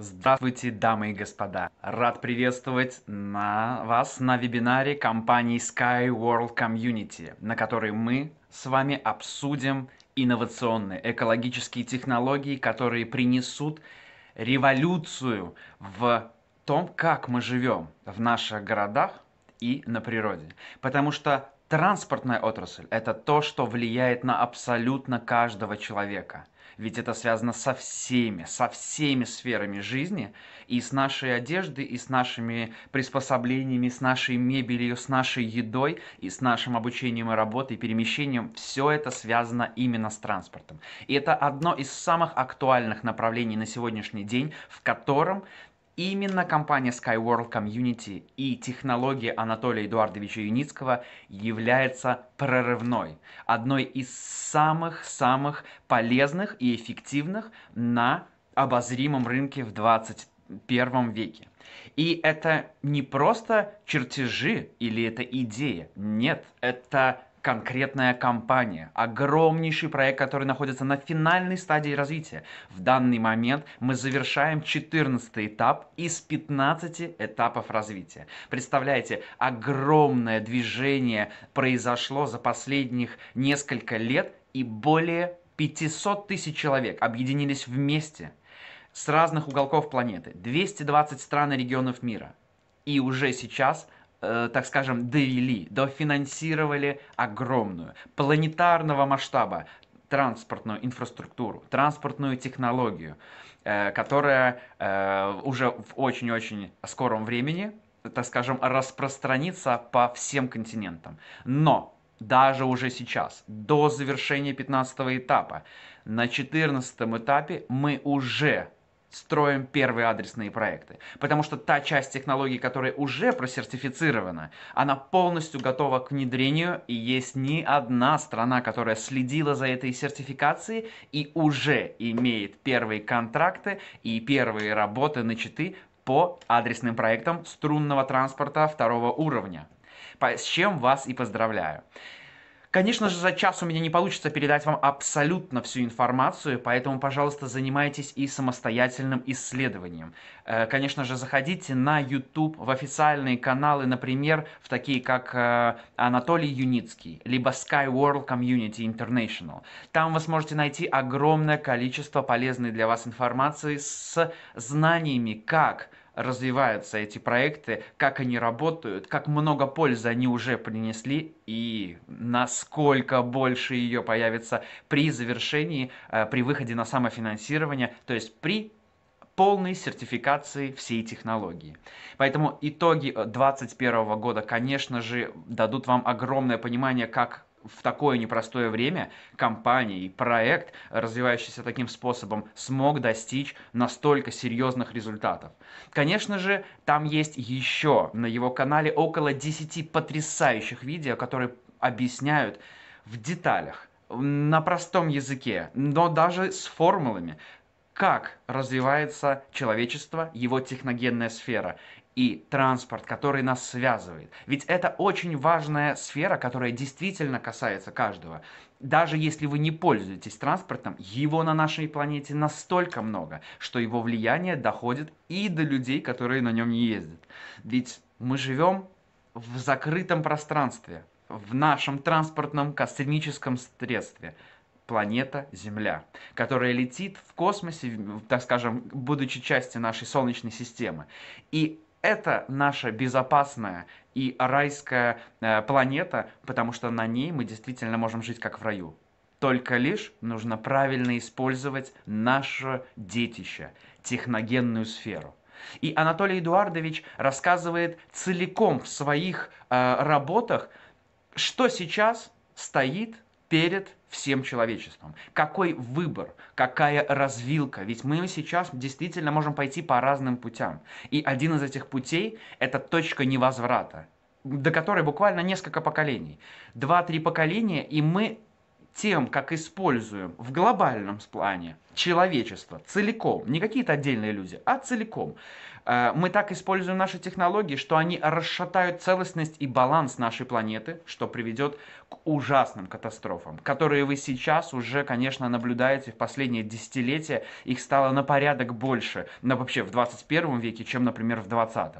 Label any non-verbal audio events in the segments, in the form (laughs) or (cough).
Здравствуйте, дамы и господа! Рад приветствовать на вас на вебинаре компании Sky World Community, на которой мы с вами обсудим инновационные экологические технологии, которые принесут революцию в том, как мы живем в наших городах и на природе. Потому что транспортная отрасль – это то, что влияет на абсолютно каждого человека – ведь это связано со всеми, со всеми сферами жизни, и с нашей одеждой, и с нашими приспособлениями, с нашей мебелью, с нашей едой, и с нашим обучением и работой, и перемещением. Все это связано именно с транспортом. И это одно из самых актуальных направлений на сегодняшний день, в котором Именно компания Skyworld Community и технологии Анатолия Эдуардовича Юницкого является прорывной, одной из самых-самых полезных и эффективных на обозримом рынке в 21 веке. И это не просто чертежи или это идея, нет, это конкретная компания, огромнейший проект, который находится на финальной стадии развития. В данный момент мы завершаем 14 этап из 15 этапов развития. Представляете, огромное движение произошло за последних несколько лет, и более 500 тысяч человек объединились вместе с разных уголков планеты, 220 стран и регионов мира. И уже сейчас – э, так скажем, довели, дофинансировали огромную, планетарного масштаба транспортную инфраструктуру, транспортную технологию, э, которая э, уже в очень-очень скором времени, так скажем, распространится по всем континентам. Но даже уже сейчас, до завершения 15 этапа, на 14 этапе мы уже строим первые адресные проекты. Потому что та часть технологий, которая уже просертифицирована, она полностью готова к внедрению, и есть ни одна страна, которая следила за этой сертификацией и уже имеет первые контракты и первые работы начаты по адресным проектам струнного транспорта второго уровня. С чем вас и поздравляю. Конечно же, за час у меня не получится передать вам абсолютно всю информацию, поэтому, пожалуйста, занимайтесь и самостоятельным исследованием. Э, конечно же, заходите на YouTube, в официальные каналы, например, в такие как э, Анатолий Юницкий, либо Sky World Community International. Там вы сможете найти огромное количество полезной для вас информации с знаниями, как развиваются эти проекты, как они работают, как много пользы они уже принесли и насколько больше ее появится при завершении, э, при выходе на самофинансирование, то есть при полной сертификации всей технологии. Поэтому итоги 2021 э, года, конечно же, дадут вам огромное понимание, как в такое непростое время компания и проект, развивающийся таким способом, смог достичь настолько серьезных результатов. Конечно же, там есть еще на его канале около 10 потрясающих видео, которые объясняют в деталях, на простом языке, но даже с формулами, как развивается человечество, его техногенная сфера и транспорт, который нас связывает. Ведь это очень важная сфера, которая действительно касается каждого. Даже если вы не пользуетесь транспортом, его на нашей планете настолько много, что его влияние доходит и до людей, которые на нем не ездят. Ведь мы живем в закрытом пространстве, в нашем транспортном космическом средстве планета Земля, которая летит в космосе, так скажем, будучи частью нашей Солнечной системы. И это наша безопасная и райская э, планета, потому что на ней мы действительно можем жить как в раю. Только лишь нужно правильно использовать наше детище, техногенную сферу. И Анатолий Эдуардович рассказывает целиком в своих э, работах, что сейчас стоит перед всем человечеством. Какой выбор, какая развилка. Ведь мы сейчас действительно можем пойти по разным путям. И один из этих путей – это точка невозврата, до которой буквально несколько поколений. Два-три поколения, и мы тем, как используем в глобальном плане человечество целиком, не какие-то отдельные люди, а целиком, э, мы так используем наши технологии, что они расшатают целостность и баланс нашей планеты, что приведет к ужасным катастрофам, которые вы сейчас уже, конечно, наблюдаете в последние десятилетия. Их стало на порядок больше, на вообще в 21 веке, чем, например, в 20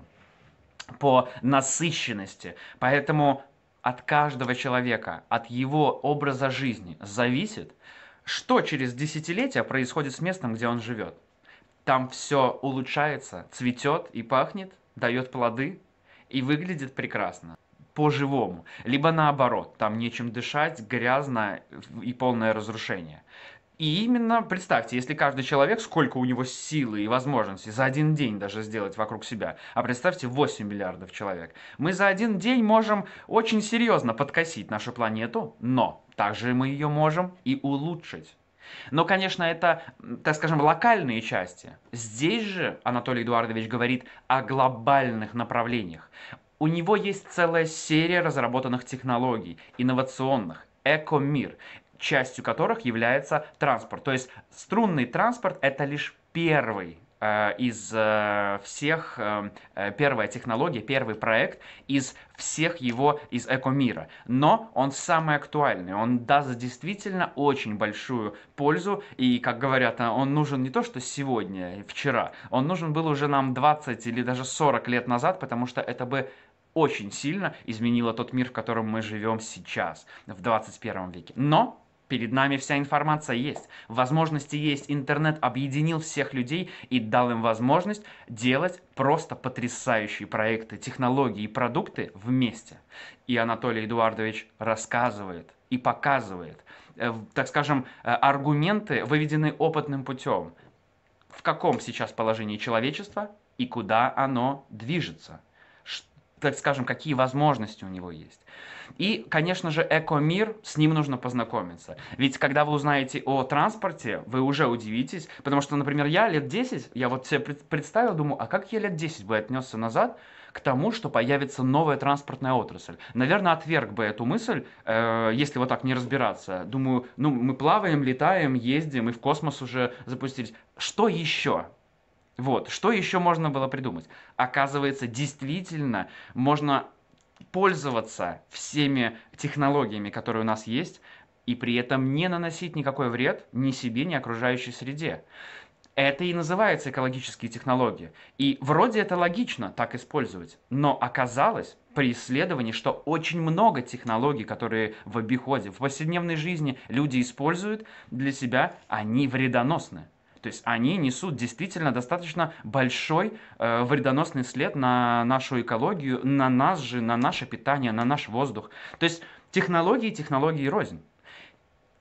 по насыщенности. Поэтому от каждого человека, от его образа жизни зависит, что через десятилетия происходит с местом, где он живет. Там все улучшается, цветет и пахнет, дает плоды и выглядит прекрасно по-живому. Либо наоборот, там нечем дышать, грязно и полное разрушение. И именно, представьте, если каждый человек, сколько у него силы и возможностей за один день даже сделать вокруг себя, а представьте 8 миллиардов человек, мы за один день можем очень серьезно подкосить нашу планету, но также мы ее можем и улучшить. Но, конечно, это, так скажем, локальные части. Здесь же Анатолий Эдуардович говорит о глобальных направлениях. У него есть целая серия разработанных технологий, инновационных, Эко мир частью которых является транспорт. То есть струнный транспорт это лишь первый э, из э, всех, э, первая технология, первый проект из всех его из экомира. Но он самый актуальный, он даст действительно очень большую пользу, и, как говорят, он нужен не то, что сегодня, вчера, он нужен был уже нам 20 или даже 40 лет назад, потому что это бы очень сильно изменило тот мир, в котором мы живем сейчас, в 21 веке. Но Перед нами вся информация есть, возможности есть. Интернет объединил всех людей и дал им возможность делать просто потрясающие проекты, технологии и продукты вместе. И Анатолий Эдуардович рассказывает и показывает, э, так скажем, э, аргументы, выведенные опытным путем. В каком сейчас положении человечества и куда оно движется – так скажем, какие возможности у него есть. И, конечно же, Экомир, с ним нужно познакомиться. Ведь когда вы узнаете о транспорте, вы уже удивитесь, потому что, например, я лет 10, я вот себе представил, думаю, а как я лет 10 бы отнесся назад к тому, что появится новая транспортная отрасль? Наверное, отверг бы эту мысль, э, если вот так не разбираться. Думаю, ну, мы плаваем, летаем, ездим, и в космос уже запустились. Что еще? Вот, что еще можно было придумать? Оказывается, действительно можно пользоваться всеми технологиями, которые у нас есть, и при этом не наносить никакой вред ни себе, ни окружающей среде. Это и называется экологические технологии. И вроде это логично так использовать, но оказалось при исследовании, что очень много технологий, которые в обиходе, в повседневной жизни люди используют для себя, они вредоносны. То есть они несут действительно достаточно большой э, вредоносный след на нашу экологию, на нас же, на наше питание, на наш воздух. То есть технологии, технологии рознь.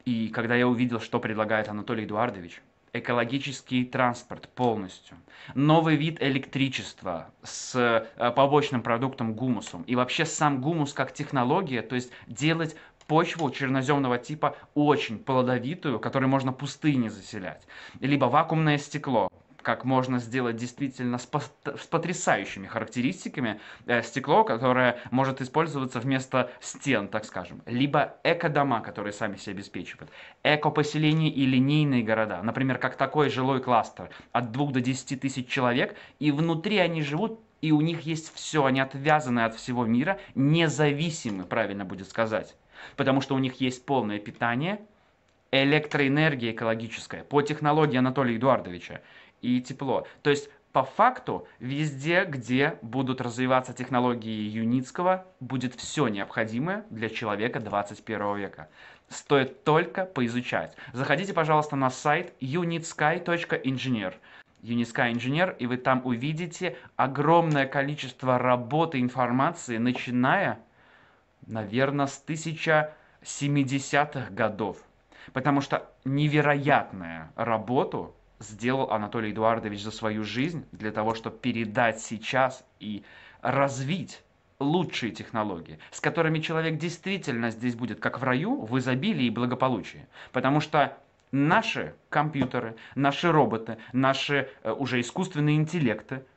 И когда я увидел, что предлагает Анатолий Эдуардович, экологический транспорт полностью, новый вид электричества с э, побочным продуктом гумусом и вообще сам гумус как технология, то есть делать почву черноземного типа очень плодовитую, которую можно пустыни заселять. Либо вакуумное стекло, как можно сделать действительно с, потрясающими характеристиками э, стекло, которое может использоваться вместо стен, так скажем. Либо эко-дома, которые сами себя обеспечивают. Эко-поселения и линейные города. Например, как такой жилой кластер от 2 до 10 тысяч человек, и внутри они живут и у них есть все, они отвязаны от всего мира, независимы, правильно будет сказать потому что у них есть полное питание, электроэнергия экологическая по технологии Анатолия Эдуардовича и тепло. То есть по факту везде, где будут развиваться технологии Юницкого, будет все необходимое для человека 21 века. Стоит только поизучать. Заходите, пожалуйста, на сайт unitsky.engineer. Unisky Engineer, и вы там увидите огромное количество работы, информации, начиная наверное, с 1070-х годов. Потому что невероятную работу сделал Анатолий Эдуардович за свою жизнь для того, чтобы передать сейчас и развить лучшие технологии, с которыми человек действительно здесь будет как в раю, в изобилии и благополучии. Потому что наши компьютеры, наши роботы, наши э, уже искусственные интеллекты –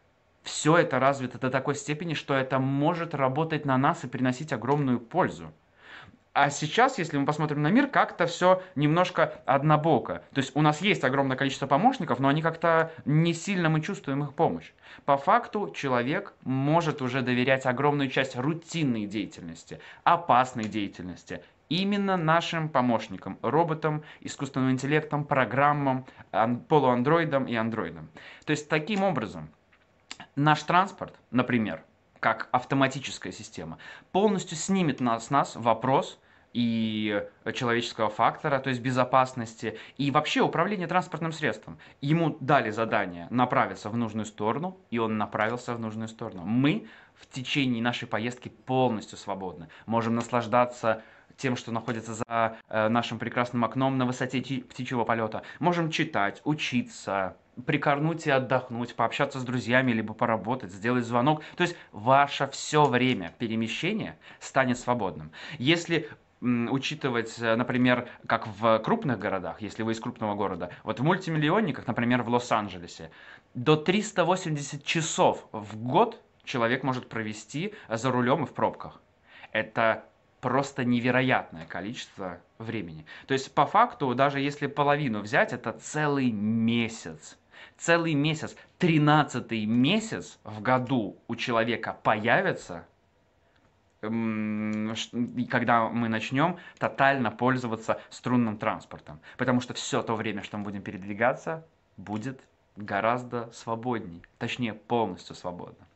все это развито до такой степени, что это может работать на нас и приносить огромную пользу. А сейчас, если мы посмотрим на мир, как-то все немножко однобоко. То есть у нас есть огромное количество помощников, но они как-то не сильно мы чувствуем их помощь. По факту человек может уже доверять огромную часть рутинной деятельности, опасной деятельности именно нашим помощникам, роботам, искусственным интеллектам, программам, полуандроидам и андроидам. То есть таким образом – Наш транспорт, например, как автоматическая система, полностью снимет нас, с нас вопрос и человеческого фактора, то есть безопасности, и вообще управление транспортным средством. Ему дали задание направиться в нужную сторону, и он направился в нужную сторону. Мы в течение нашей поездки полностью свободны, можем наслаждаться тем, что находится за э, нашим прекрасным окном на высоте птичьего полета. Можем читать, учиться, прикорнуть и отдохнуть, пообщаться с друзьями, либо поработать, сделать звонок. То есть ваше все время перемещения станет свободным. Если учитывать, э, например, как в крупных городах, если вы из крупного города, вот в мультимиллионниках, например, в Лос-Анджелесе, до 380 часов в год человек может провести за рулем и в пробках. Это просто невероятное количество времени. То есть по факту, даже если половину взять, это целый месяц. Целый месяц, 13 месяц в году у человека появится, когда мы начнем тотально пользоваться струнным транспортом. Потому что все то время, что мы будем передвигаться, будет гораздо свободней. Точнее, полностью свободно.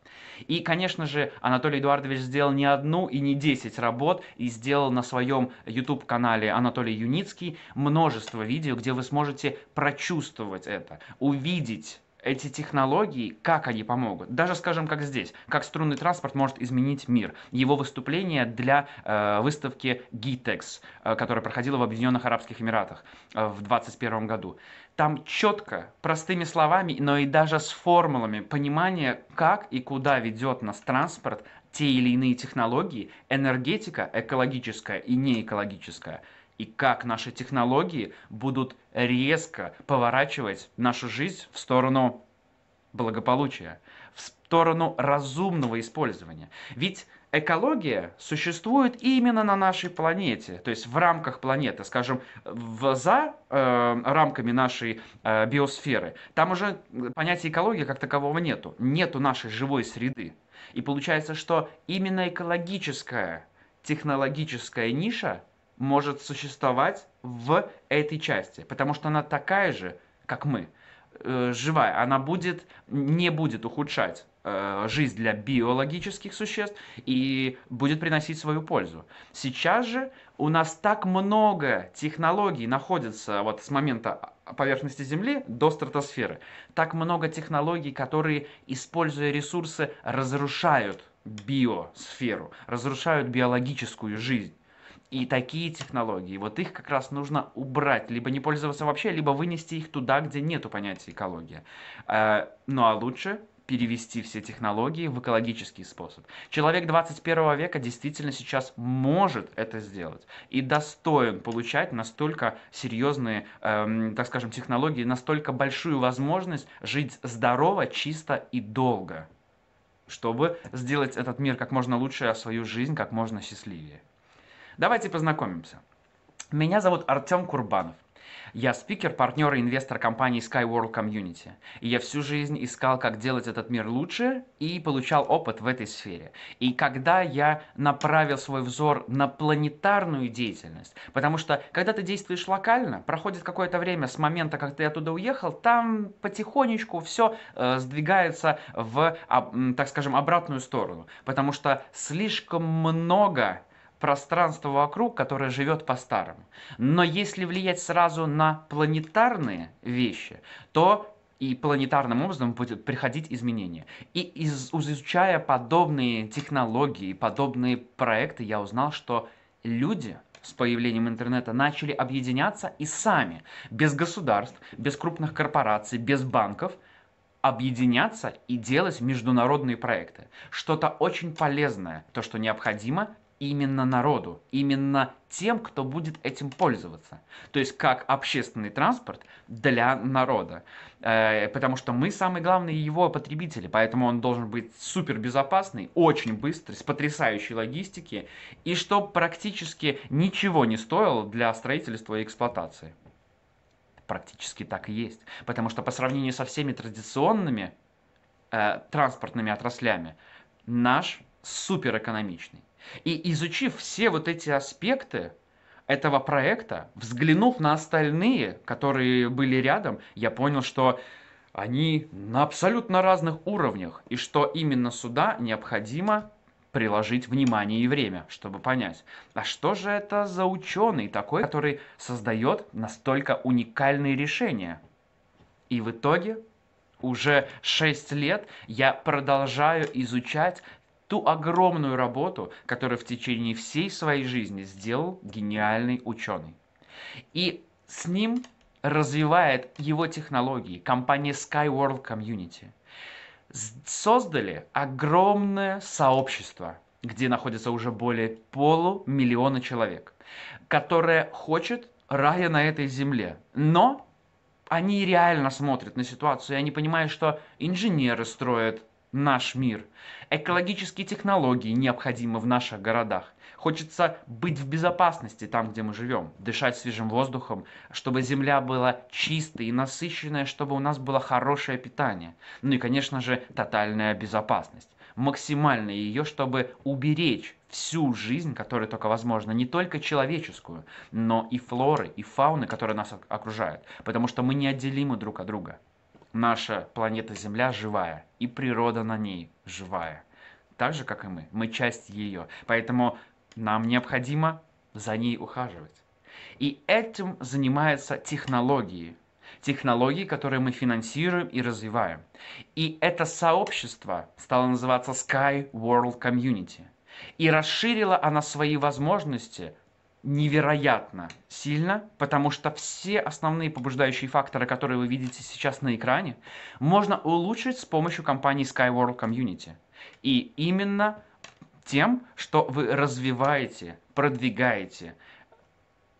И, конечно же, Анатолий Эдуардович сделал не одну и не десять работ, и сделал на своем YouTube-канале Анатолий Юницкий множество видео, где вы сможете прочувствовать это, увидеть эти технологии, как они помогут. Даже, скажем, как здесь, как струнный транспорт может изменить мир. Его выступление для э, выставки GITEX, э, которая проходила в Объединенных Арабских Эмиратах э, в 2021 году. Там четко, простыми словами, но и даже с формулами понимание, как и куда ведет нас транспорт, те или иные технологии, энергетика экологическая и неэкологическая, и как наши технологии будут резко поворачивать нашу жизнь в сторону благополучия, в сторону разумного использования. Ведь экология существует именно на нашей планете, то есть в рамках планеты, скажем, в, за э, рамками нашей э, биосферы. Там уже понятия экологии как такового нету, нету нашей живой среды. И получается, что именно экологическая технологическая ниша может существовать в этой части, потому что она такая же, как мы, э, живая, она будет, не будет ухудшать Э, жизнь для биологических существ и будет приносить свою пользу. Сейчас же у нас так много технологий находится вот с момента поверхности Земли до стратосферы, так много технологий, которые, используя ресурсы, разрушают биосферу, разрушают биологическую жизнь. И такие технологии, вот их как раз нужно убрать, либо не пользоваться вообще, либо вынести их туда, где нету понятия экология. Э, ну а лучше перевести все технологии в экологический способ. Человек 21 века действительно сейчас может это сделать и достоин получать настолько серьезные, эм, так скажем, технологии, настолько большую возможность жить здорово, чисто и долго, чтобы сделать этот мир как можно лучше, а свою жизнь как можно счастливее. Давайте познакомимся. Меня зовут Артем Курбанов. Я спикер, партнер и инвестор компании Skyworld Community. И я всю жизнь искал, как делать этот мир лучше и получал опыт в этой сфере. И когда я направил свой взор на планетарную деятельность, потому что когда ты действуешь локально, проходит какое-то время с момента, как ты оттуда уехал, там потихонечку все э, сдвигается в, а, так скажем, обратную сторону, потому что слишком много пространство вокруг, которое живет по-старому. Но если влиять сразу на планетарные вещи, то и планетарным образом будет приходить изменения. И из, изучая подобные технологии, подобные проекты, я узнал, что люди с появлением интернета начали объединяться и сами, без государств, без крупных корпораций, без банков, объединяться и делать международные проекты. Что-то очень полезное, то, что необходимо именно народу, именно тем, кто будет этим пользоваться. То есть как общественный транспорт для народа. Э, потому что мы самые главные его потребители, поэтому он должен быть супер безопасный, очень быстрый, с потрясающей логистики, и что практически ничего не стоило для строительства и эксплуатации. Практически так и есть. Потому что по сравнению со всеми традиционными э, транспортными отраслями, наш суперэкономичный. И изучив все вот эти аспекты этого проекта, взглянув на остальные, которые были рядом, я понял, что они на абсолютно разных уровнях, и что именно сюда необходимо приложить внимание и время, чтобы понять, а что же это за ученый такой, который создает настолько уникальные решения. И в итоге уже 6 лет я продолжаю изучать ту огромную работу, которую в течение всей своей жизни сделал гениальный ученый. И с ним развивает его технологии компания Skyworld Community. Создали огромное сообщество, где находится уже более полумиллиона человек, которое хочет рая на этой земле. Но они реально смотрят на ситуацию, и они понимают, что инженеры строят наш мир. Экологические технологии необходимы в наших городах. Хочется быть в безопасности там, где мы живем, дышать свежим воздухом, чтобы земля была чистой и насыщенной, чтобы у нас было хорошее питание. Ну и, конечно же, тотальная безопасность. Максимально ее, чтобы уберечь всю жизнь, которая только возможна, не только человеческую, но и флоры, и фауны, которые нас окружают, потому что мы неотделимы друг от друга наша планета Земля живая, и природа на ней живая. Так же, как и мы. Мы часть ее. Поэтому нам необходимо за ней ухаживать. И этим занимаются технологии. Технологии, которые мы финансируем и развиваем. И это сообщество стало называться Sky World Community. И расширила она свои возможности – невероятно сильно, потому что все основные побуждающие факторы, которые вы видите сейчас на экране, можно улучшить с помощью компании Skyworld Community. И именно тем, что вы развиваете, продвигаете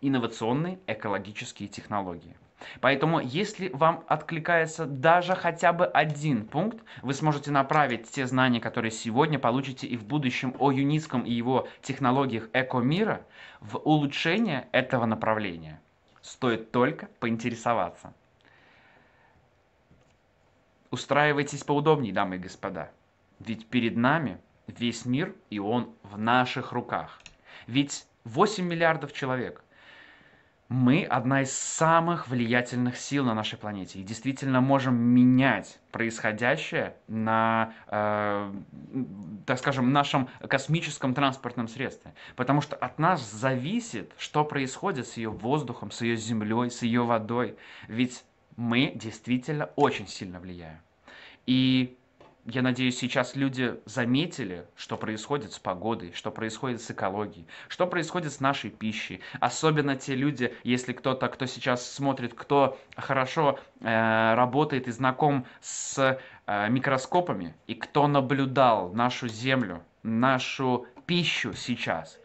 инновационные экологические технологии. Поэтому, если вам откликается даже хотя бы один пункт, вы сможете направить те знания, которые сегодня получите и в будущем о юнитском и его технологиях эко-мира, в улучшение этого направления. Стоит только поинтересоваться. Устраивайтесь поудобнее, дамы и господа. Ведь перед нами весь мир, и он в наших руках. Ведь 8 миллиардов человек, мы одна из самых влиятельных сил на нашей планете и действительно можем менять происходящее на, э, так скажем, нашем космическом транспортном средстве. Потому что от нас зависит, что происходит с ее воздухом, с ее землей, с ее водой. Ведь мы действительно очень сильно влияем. И я надеюсь, сейчас люди заметили, что происходит с погодой, что происходит с экологией, что происходит с нашей пищей. Особенно те люди, если кто-то, кто сейчас смотрит, кто хорошо э, работает и знаком с э, микроскопами, и кто наблюдал нашу землю, нашу пищу сейчас,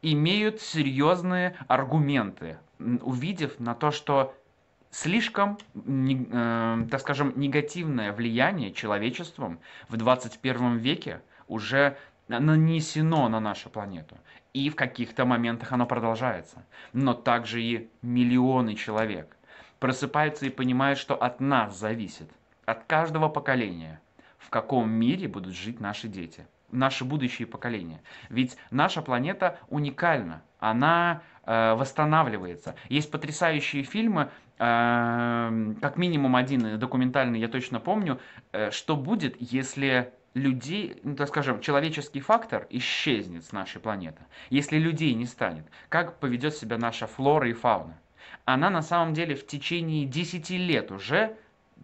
имеют серьезные аргументы, увидев на то, что слишком, э, так скажем, негативное влияние человечеством в 21 веке уже нанесено на нашу планету. И в каких-то моментах оно продолжается. Но также и миллионы человек просыпаются и понимают, что от нас зависит, от каждого поколения, в каком мире будут жить наши дети, наши будущие поколения. Ведь наша планета уникальна. Она Э, восстанавливается. Есть потрясающие фильмы, эм, как минимум один документальный, я точно помню, э, что будет, если людей, ну, так скажем, человеческий фактор исчезнет с нашей планеты, если людей не станет, как поведет себя наша флора и фауна. Она на самом деле в течение 10 лет уже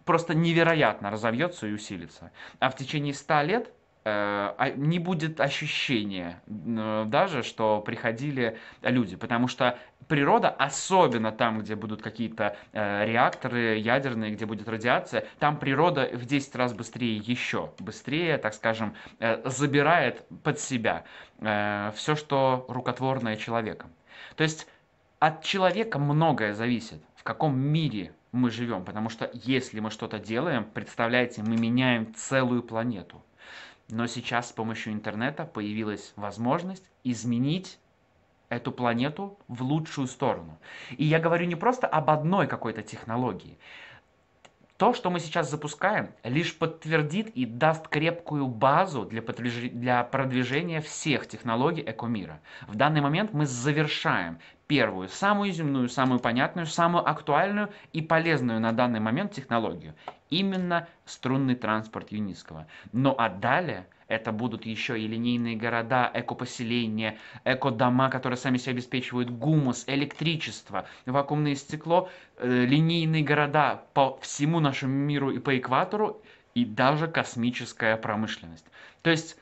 просто невероятно разовьется и усилится. А в течение 100 лет Э, а, не будет ощущения э, даже, что приходили люди, потому что природа, особенно там, где будут какие-то э, реакторы ядерные, где будет радиация, там природа в 10 раз быстрее еще, быстрее, так скажем, забирает под себя все, что рукотворное человеком. То есть от человека многое зависит, в каком мире мы живем, потому что если мы что-то делаем, представляете, мы меняем целую планету. Но сейчас с помощью интернета появилась возможность изменить эту планету в лучшую сторону. И я говорю не просто об одной какой-то технологии. То, что мы сейчас запускаем, лишь подтвердит и даст крепкую базу для, подвиж... для продвижения всех технологий Экомира. В данный момент мы завершаем первую, самую земную, самую понятную, самую актуальную и полезную на данный момент технологию. Именно струнный транспорт Юнисского. Ну а далее это будут еще и линейные города, экопоселения, экодома, которые сами себя обеспечивают, гумус, электричество, вакуумное стекло, э, линейные города по всему нашему миру и по экватору, и даже космическая промышленность. То есть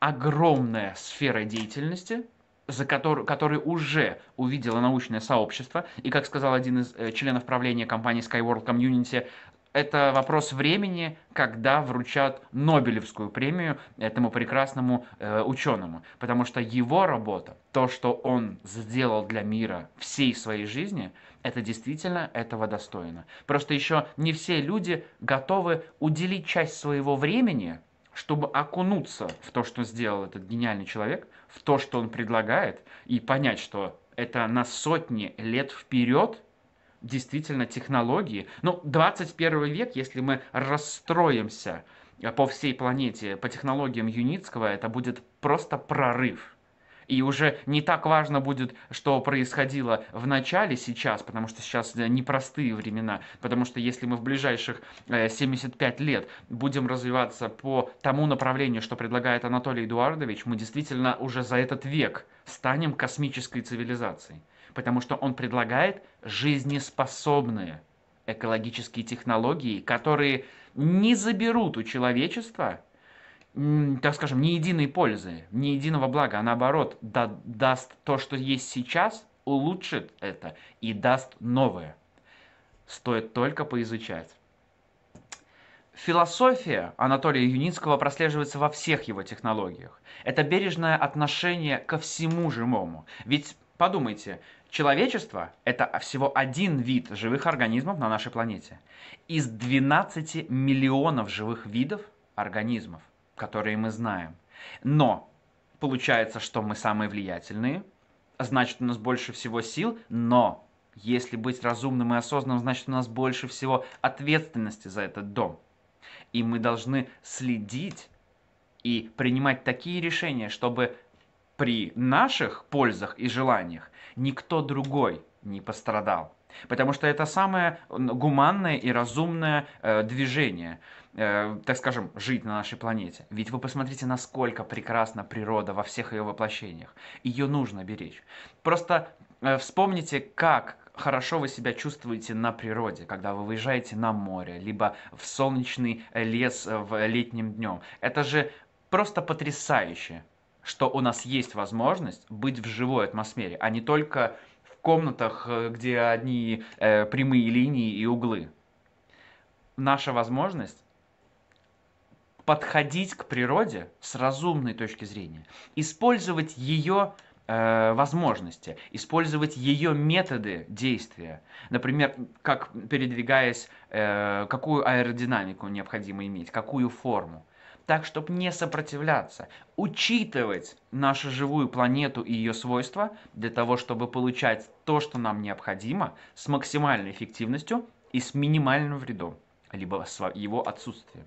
огромная сфера деятельности – за который, который уже увидело научное сообщество. И, как сказал один из э, членов правления компании Skyworld Community, это вопрос времени, когда вручат Нобелевскую премию этому прекрасному э, ученому. Потому что его работа, то, что он сделал для мира всей своей жизни, это действительно этого достойно. Просто еще не все люди готовы уделить часть своего времени, чтобы окунуться в то, что сделал этот гениальный человек – в то, что он предлагает, и понять, что это на сотни лет вперед действительно технологии. Ну, 21 век, если мы расстроимся э, по всей планете по технологиям Юницкого, это будет просто прорыв. И уже не так важно будет, что происходило в начале сейчас, потому что сейчас э, непростые времена, потому что если мы в ближайших 75 э, лет будем развиваться по тому направлению, что предлагает Анатолий Эдуардович, мы действительно уже за этот век станем космической цивилизацией, потому что он предлагает жизнеспособные экологические технологии, которые не заберут у человечества так скажем, не единой пользы, не единого блага, а наоборот, да, даст то, что есть сейчас, улучшит это и даст новое. Стоит только поизучать. Философия Анатолия Юницкого прослеживается во всех его технологиях. Это бережное отношение ко всему живому. Ведь подумайте, человечество – это всего один вид живых организмов на нашей планете. Из 12 миллионов живых видов организмов которые мы знаем. Но получается, что мы самые влиятельные, значит у нас больше всего сил, но если быть разумным и осознанным, значит у нас больше всего ответственности за этот дом. И мы должны следить и принимать такие решения, чтобы при наших пользах и желаниях никто другой не пострадал. Потому что это самое гуманное и разумное э, движение, э, так скажем, жить на нашей планете. Ведь вы посмотрите, насколько прекрасна природа во всех ее воплощениях. Ее нужно беречь. Просто э, вспомните, как хорошо вы себя чувствуете на природе, когда вы выезжаете на море, либо в солнечный э, лес э, в летнем днем. Это же просто потрясающе, что у нас есть возможность быть в живой атмосфере, а не только комнатах, э, где одни э, прямые линии и углы. Наша возможность подходить к природе с разумной точки зрения, использовать ее э, возможности, использовать ее методы действия. Например, как передвигаясь, э, какую аэродинамику необходимо иметь, какую форму так, чтобы не сопротивляться, учитывать нашу живую планету и ее свойства для того, чтобы получать то, что нам необходимо, с максимальной эффективностью и с минимальным вредом, либо с его отсутствием.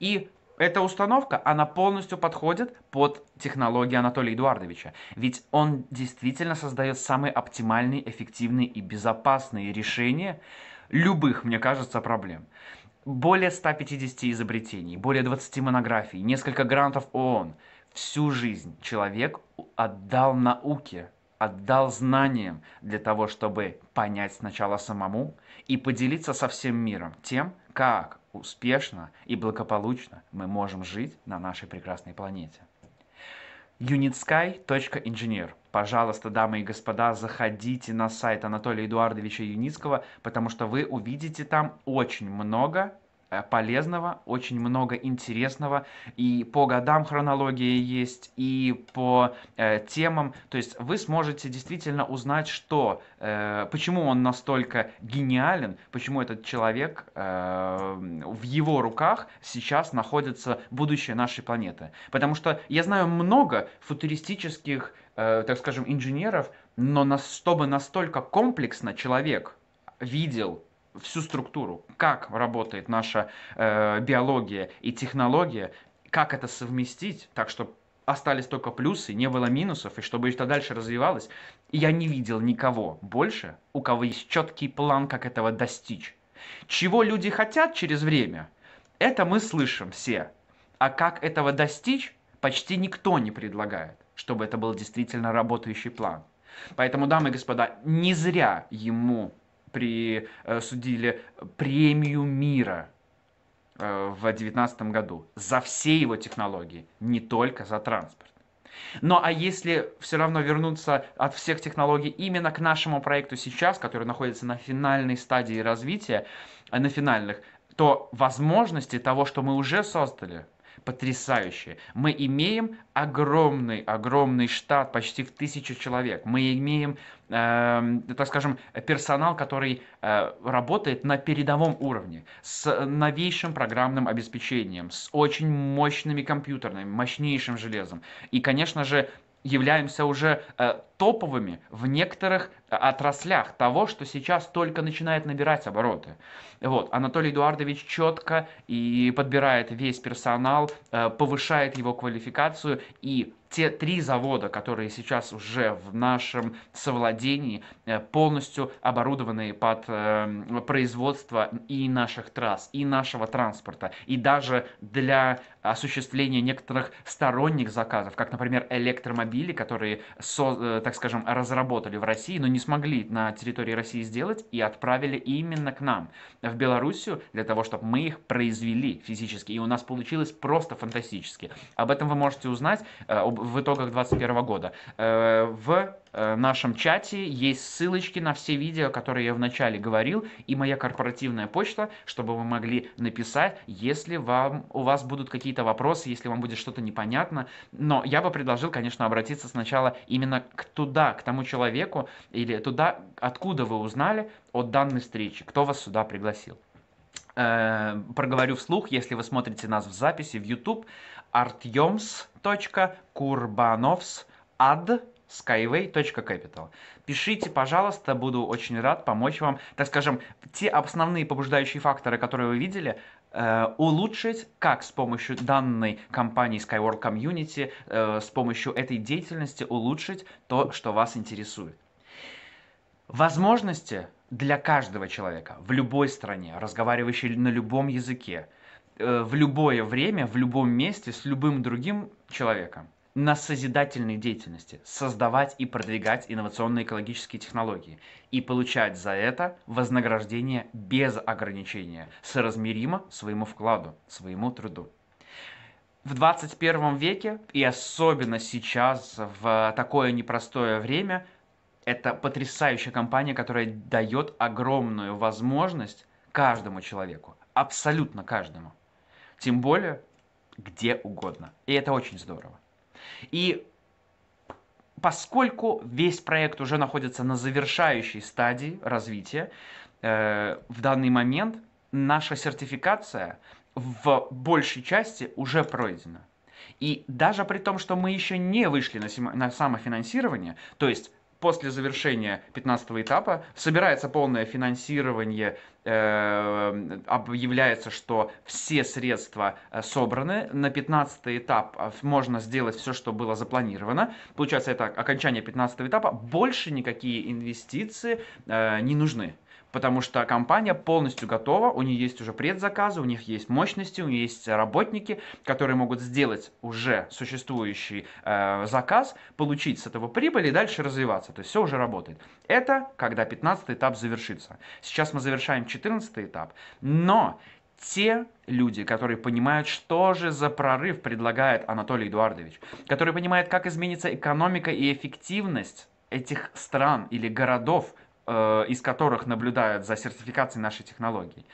И эта установка, она полностью подходит под технологии Анатолия Эдуардовича. Ведь он действительно создает самые оптимальные, эффективные и безопасные решения любых, мне кажется, проблем более 150 изобретений, более 20 монографий, несколько грантов ООН. Всю жизнь человек отдал науке, отдал знаниям для того, чтобы понять сначала самому и поделиться со всем миром тем, как успешно и благополучно мы можем жить на нашей прекрасной планете. unitsky.engineer пожалуйста, дамы и господа, заходите на сайт Анатолия Эдуардовича Юницкого, потому что вы увидите там очень много э, полезного, очень много интересного, и по годам хронологии есть, и по э, темам, то есть вы сможете действительно узнать, что, э, почему он настолько гениален, почему этот человек э, в его руках сейчас находится будущее нашей планеты. Потому что я знаю много футуристических Э, так скажем, инженеров, но нас, чтобы настолько комплексно человек видел всю структуру, как работает наша э, биология и технология, как это совместить, так что остались только плюсы, не было минусов, и чтобы это дальше развивалось, я не видел никого больше, у кого есть четкий план, как этого достичь. Чего люди хотят через время, это мы слышим все. А как этого достичь, почти никто не предлагает чтобы это был действительно работающий план. Поэтому, дамы и господа, не зря ему присудили премию мира э, в 2019 году за все его технологии, не только за транспорт. Ну а если все равно вернуться от всех технологий именно к нашему проекту сейчас, который находится на финальной стадии развития, э, на финальных, то возможности того, что мы уже создали, потрясающее. Мы имеем огромный, огромный штат, почти в тысячу человек. Мы имеем, э, так скажем, персонал, который э, работает на передовом уровне, с новейшим программным обеспечением, с очень мощными компьютерными, мощнейшим железом. И, конечно же, являемся уже э, топовыми в некоторых э, отраслях того, что сейчас только начинает набирать обороты. Вот. Анатолий Эдуардович четко и подбирает весь персонал, э, повышает его квалификацию и те три завода, которые сейчас уже в нашем совладении, э, полностью оборудованы под эм, производство и наших трасс, и нашего транспорта, и даже для осуществления некоторых сторонних заказов, как, например, электромобили, которые, так так скажем, разработали в России, но не смогли на территории России сделать и отправили именно к нам, в Белоруссию, для того, чтобы мы их произвели физически. И у нас получилось просто фантастически. Об этом вы можете узнать э, в итогах 2021 года. Э, в Э, нашем чате есть ссылочки на все видео, которые я вначале говорил, и моя корпоративная почта, чтобы вы могли написать, если вам, у вас будут какие-то вопросы, если вам будет что-то непонятно. Но я бы предложил, конечно, обратиться сначала именно к туда, к тому человеку, или туда, откуда вы узнали о данной встрече, кто вас сюда пригласил. Э, проговорю вслух, если вы смотрите нас в записи в YouTube, artyoms.kurbanovs.ad.com skyway.capital. Пишите, пожалуйста, буду очень рад помочь вам, так скажем, те основные побуждающие факторы, которые вы видели, э, улучшить, как с помощью данной компании Skyworld Community, э, с помощью этой деятельности улучшить то, что вас интересует. Возможности для каждого человека в любой стране, разговаривающей на любом языке, э, в любое время, в любом месте с любым другим человеком на созидательной деятельности, создавать и продвигать инновационные экологические технологии и получать за это вознаграждение без ограничения, соразмеримо своему вкладу, своему труду. В 21 веке, и особенно сейчас, в такое непростое время, это потрясающая компания, которая дает огромную возможность каждому человеку, абсолютно каждому. Тем более, где угодно. И это очень здорово. И поскольку весь проект уже находится на завершающей стадии развития, э, в данный момент наша сертификация в большей части уже пройдена. И даже при том, что мы еще не вышли на, на самофинансирование, то есть после завершения 15 этапа собирается полное финансирование, э, объявляется, что все средства э, собраны, на 15 этап э, можно сделать все, что было запланировано. Получается, это окончание 15 этапа, больше никакие инвестиции не нужны потому что компания полностью готова, у нее есть уже предзаказы, у них есть мощности, у них есть работники, которые могут сделать уже существующий э, заказ, получить с этого прибыль и дальше развиваться. То есть все уже работает. Это когда 15 этап завершится. Сейчас мы завершаем 14 этап, но те люди, которые понимают, что же за прорыв предлагает Анатолий Эдуардович, которые понимают, как изменится экономика и эффективность этих стран или городов, Э, из которых наблюдают за сертификацией нашей технологии,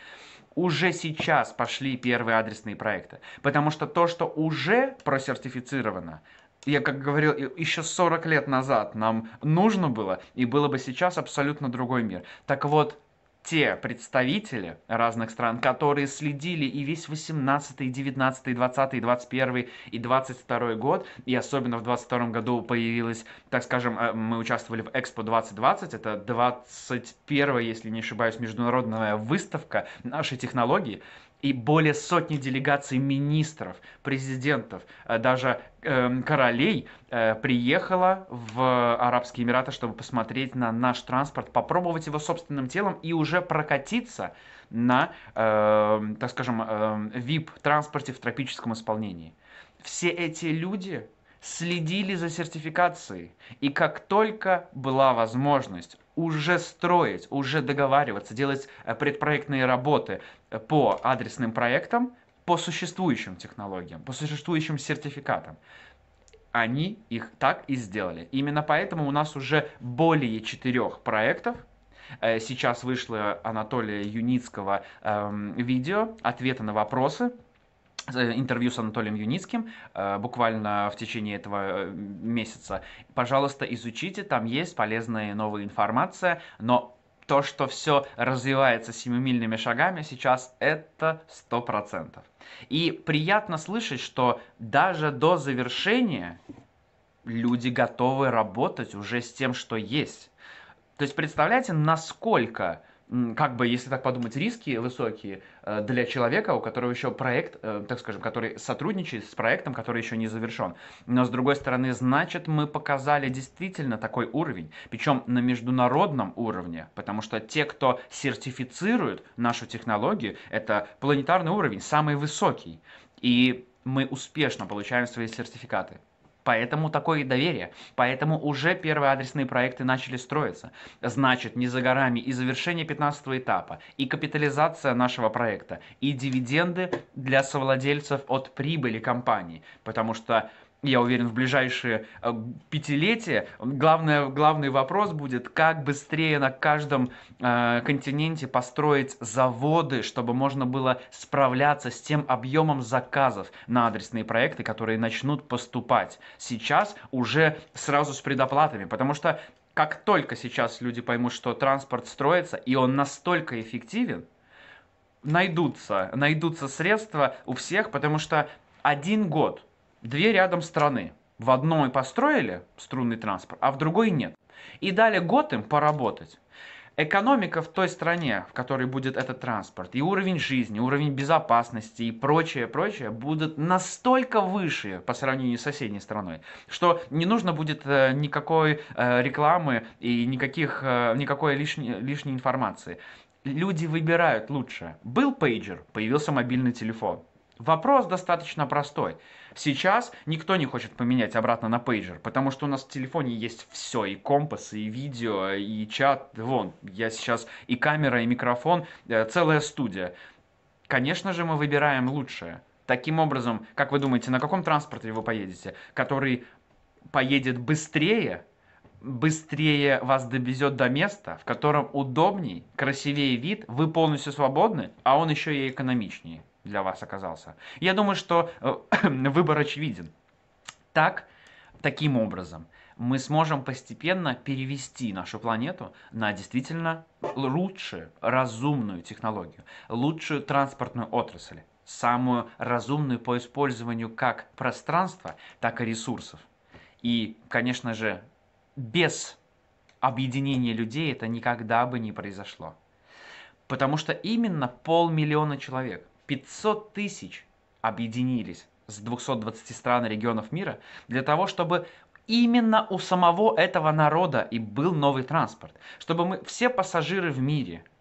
уже сейчас пошли первые адресные проекты. Потому что то, что уже просертифицировано, я как говорил, еще 40 лет назад нам нужно было, и было бы сейчас абсолютно другой мир. Так вот, те представители разных стран, которые следили и весь 18, 19, 20, 21 и 22 год, и особенно в 22 году появилась, так скажем, э, мы участвовали в Экспо 2020, это 21, если не ошибаюсь, международная выставка нашей технологии, и более сотни делегаций министров, президентов, э, даже эм, королей э, приехала в Арабские Эмираты, чтобы посмотреть на наш транспорт, попробовать его собственным телом и уже прокатиться на, эм, так скажем, эм, VIP-транспорте в тропическом исполнении. Все эти люди следили за сертификацией. И как только была возможность уже строить, уже договариваться, делать э, предпроектные работы по адресным проектам, по существующим технологиям, по существующим сертификатам, они их так и сделали. Именно поэтому у нас уже более четырех проектов. Э, сейчас вышло Анатолия Юницкого эм, видео, ответы на вопросы интервью с Анатолием Юницким э, буквально в течение этого э, месяца. Пожалуйста, изучите, там есть полезная новая информация, но то, что все развивается семимильными шагами сейчас, это сто процентов. И приятно слышать, что даже до завершения люди готовы работать уже с тем, что есть. То есть представляете, насколько как бы, если так подумать, риски высокие э, для человека, у которого еще проект, э, так скажем, который сотрудничает с проектом, который еще не завершен. Но, с другой стороны, значит, мы показали действительно такой уровень, причем на международном уровне, потому что те, кто сертифицирует нашу технологию, это планетарный уровень, самый высокий. И мы успешно получаем свои сертификаты. Поэтому такое доверие. Поэтому уже первые адресные проекты начали строиться. Значит, не за горами и завершение 15 этапа, и капитализация нашего проекта, и дивиденды для совладельцев от прибыли компании. Потому что я уверен, в ближайшие э, пятилетия. Главное, главный вопрос будет, как быстрее на каждом э, континенте построить заводы, чтобы можно было справляться с тем объемом заказов на адресные проекты, которые начнут поступать сейчас уже сразу с предоплатами, потому что как только сейчас люди поймут, что транспорт строится, и он настолько эффективен, найдутся, найдутся средства у всех, потому что один год – две рядом страны. В одной построили струнный транспорт, а в другой нет. И дали год им поработать. Экономика в той стране, в которой будет этот транспорт, и уровень жизни, уровень безопасности и прочее, прочее, будут настолько выше по сравнению с соседней страной, что не нужно будет э, никакой э, рекламы и никаких, э, никакой лишней, лишней информации. Люди выбирают лучше. Был пейджер, появился мобильный телефон. Вопрос достаточно простой. Сейчас никто не хочет поменять обратно на пейджер, потому что у нас в телефоне есть все, и компас, и видео, и чат, вон, я сейчас и камера, и микрофон, э, целая студия. Конечно же, мы выбираем лучшее. Таким образом, как вы думаете, на каком транспорте вы поедете, который поедет быстрее, быстрее вас довезет до места, в котором удобней, красивее вид, вы полностью свободны, а он еще и экономичнее для вас оказался. Я думаю, что э, (clears throat) выбор очевиден. Так, таким образом, мы сможем постепенно перевести нашу планету на действительно лучшую, разумную технологию, лучшую транспортную отрасль, самую разумную по использованию как пространства, так и ресурсов. И, конечно же, без объединения людей это никогда бы не произошло. Потому что именно полмиллиона человек 500 тысяч объединились с 220 стран и регионов мира для того, чтобы именно у самого этого народа и был новый транспорт. Чтобы мы, все пассажиры в мире –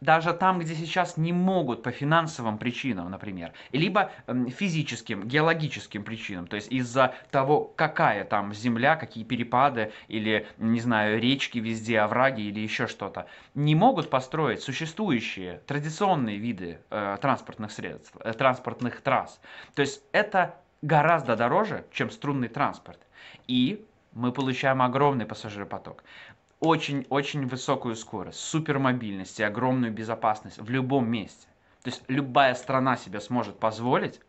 даже там, где сейчас не могут по финансовым причинам, например, либо физическим, геологическим причинам, то есть из-за того, какая там земля, какие перепады или, не знаю, речки везде, овраги или еще что-то, не могут построить существующие традиционные виды э, транспортных средств, э, транспортных трасс. То есть это гораздо дороже, чем струнный транспорт. И мы получаем огромный пассажиропоток очень-очень высокую скорость, супермобильность и огромную безопасность в любом месте. То есть любая страна себе сможет позволить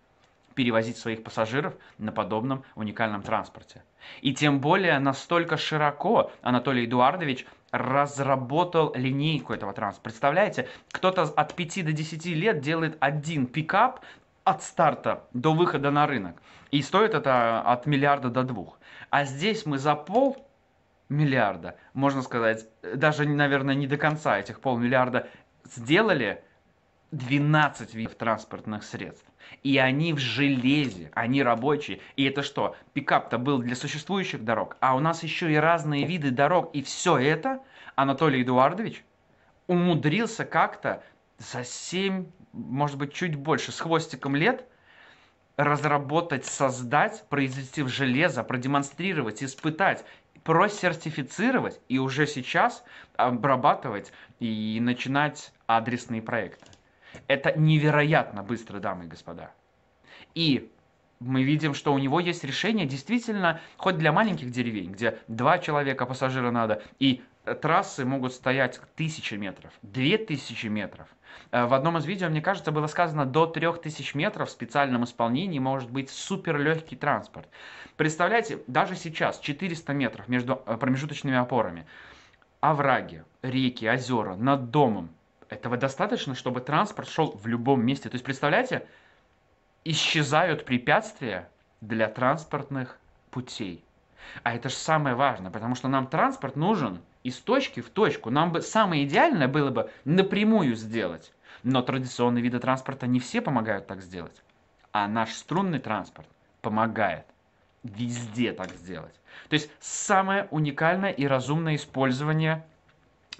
перевозить своих пассажиров на подобном уникальном транспорте. И тем более настолько широко Анатолий Эдуардович разработал линейку этого транспорта. Представляете, кто-то от 5 до 10 лет делает один пикап от старта до выхода на рынок. И стоит это от миллиарда до двух. А здесь мы за пол миллиарда, можно сказать, э, даже, наверное, не до конца этих полмиллиарда сделали 12 видов транспортных средств. И они в железе, они рабочие. И это что? Пикап-то был для существующих дорог, а у нас еще и разные виды дорог. И все это Анатолий Эдуардович умудрился как-то за 7, может быть, чуть больше, с хвостиком лет разработать, создать, произвести в железо, продемонстрировать, испытать просертифицировать и уже сейчас обрабатывать и начинать адресные проекты. Это невероятно быстро, дамы и господа. И мы видим, что у него есть решение действительно хоть для маленьких деревень, где два человека пассажира надо, и трассы могут стоять тысячи метров, две тысячи метров. Э, в одном из видео, мне кажется, было сказано до трех тысяч метров в специальном исполнении может быть суперлегкий транспорт. Представляете, даже сейчас 400 метров между э, промежуточными опорами. Овраги, реки, озера над домом. Этого достаточно, чтобы транспорт шел в любом месте. То есть, представляете, исчезают препятствия для транспортных путей. А это же самое важное, потому что нам транспорт нужен – из точки в точку. Нам бы самое идеальное было бы напрямую сделать. Но традиционные виды транспорта не все помогают так сделать. А наш струнный транспорт помогает везде так сделать. То есть самое уникальное и разумное использование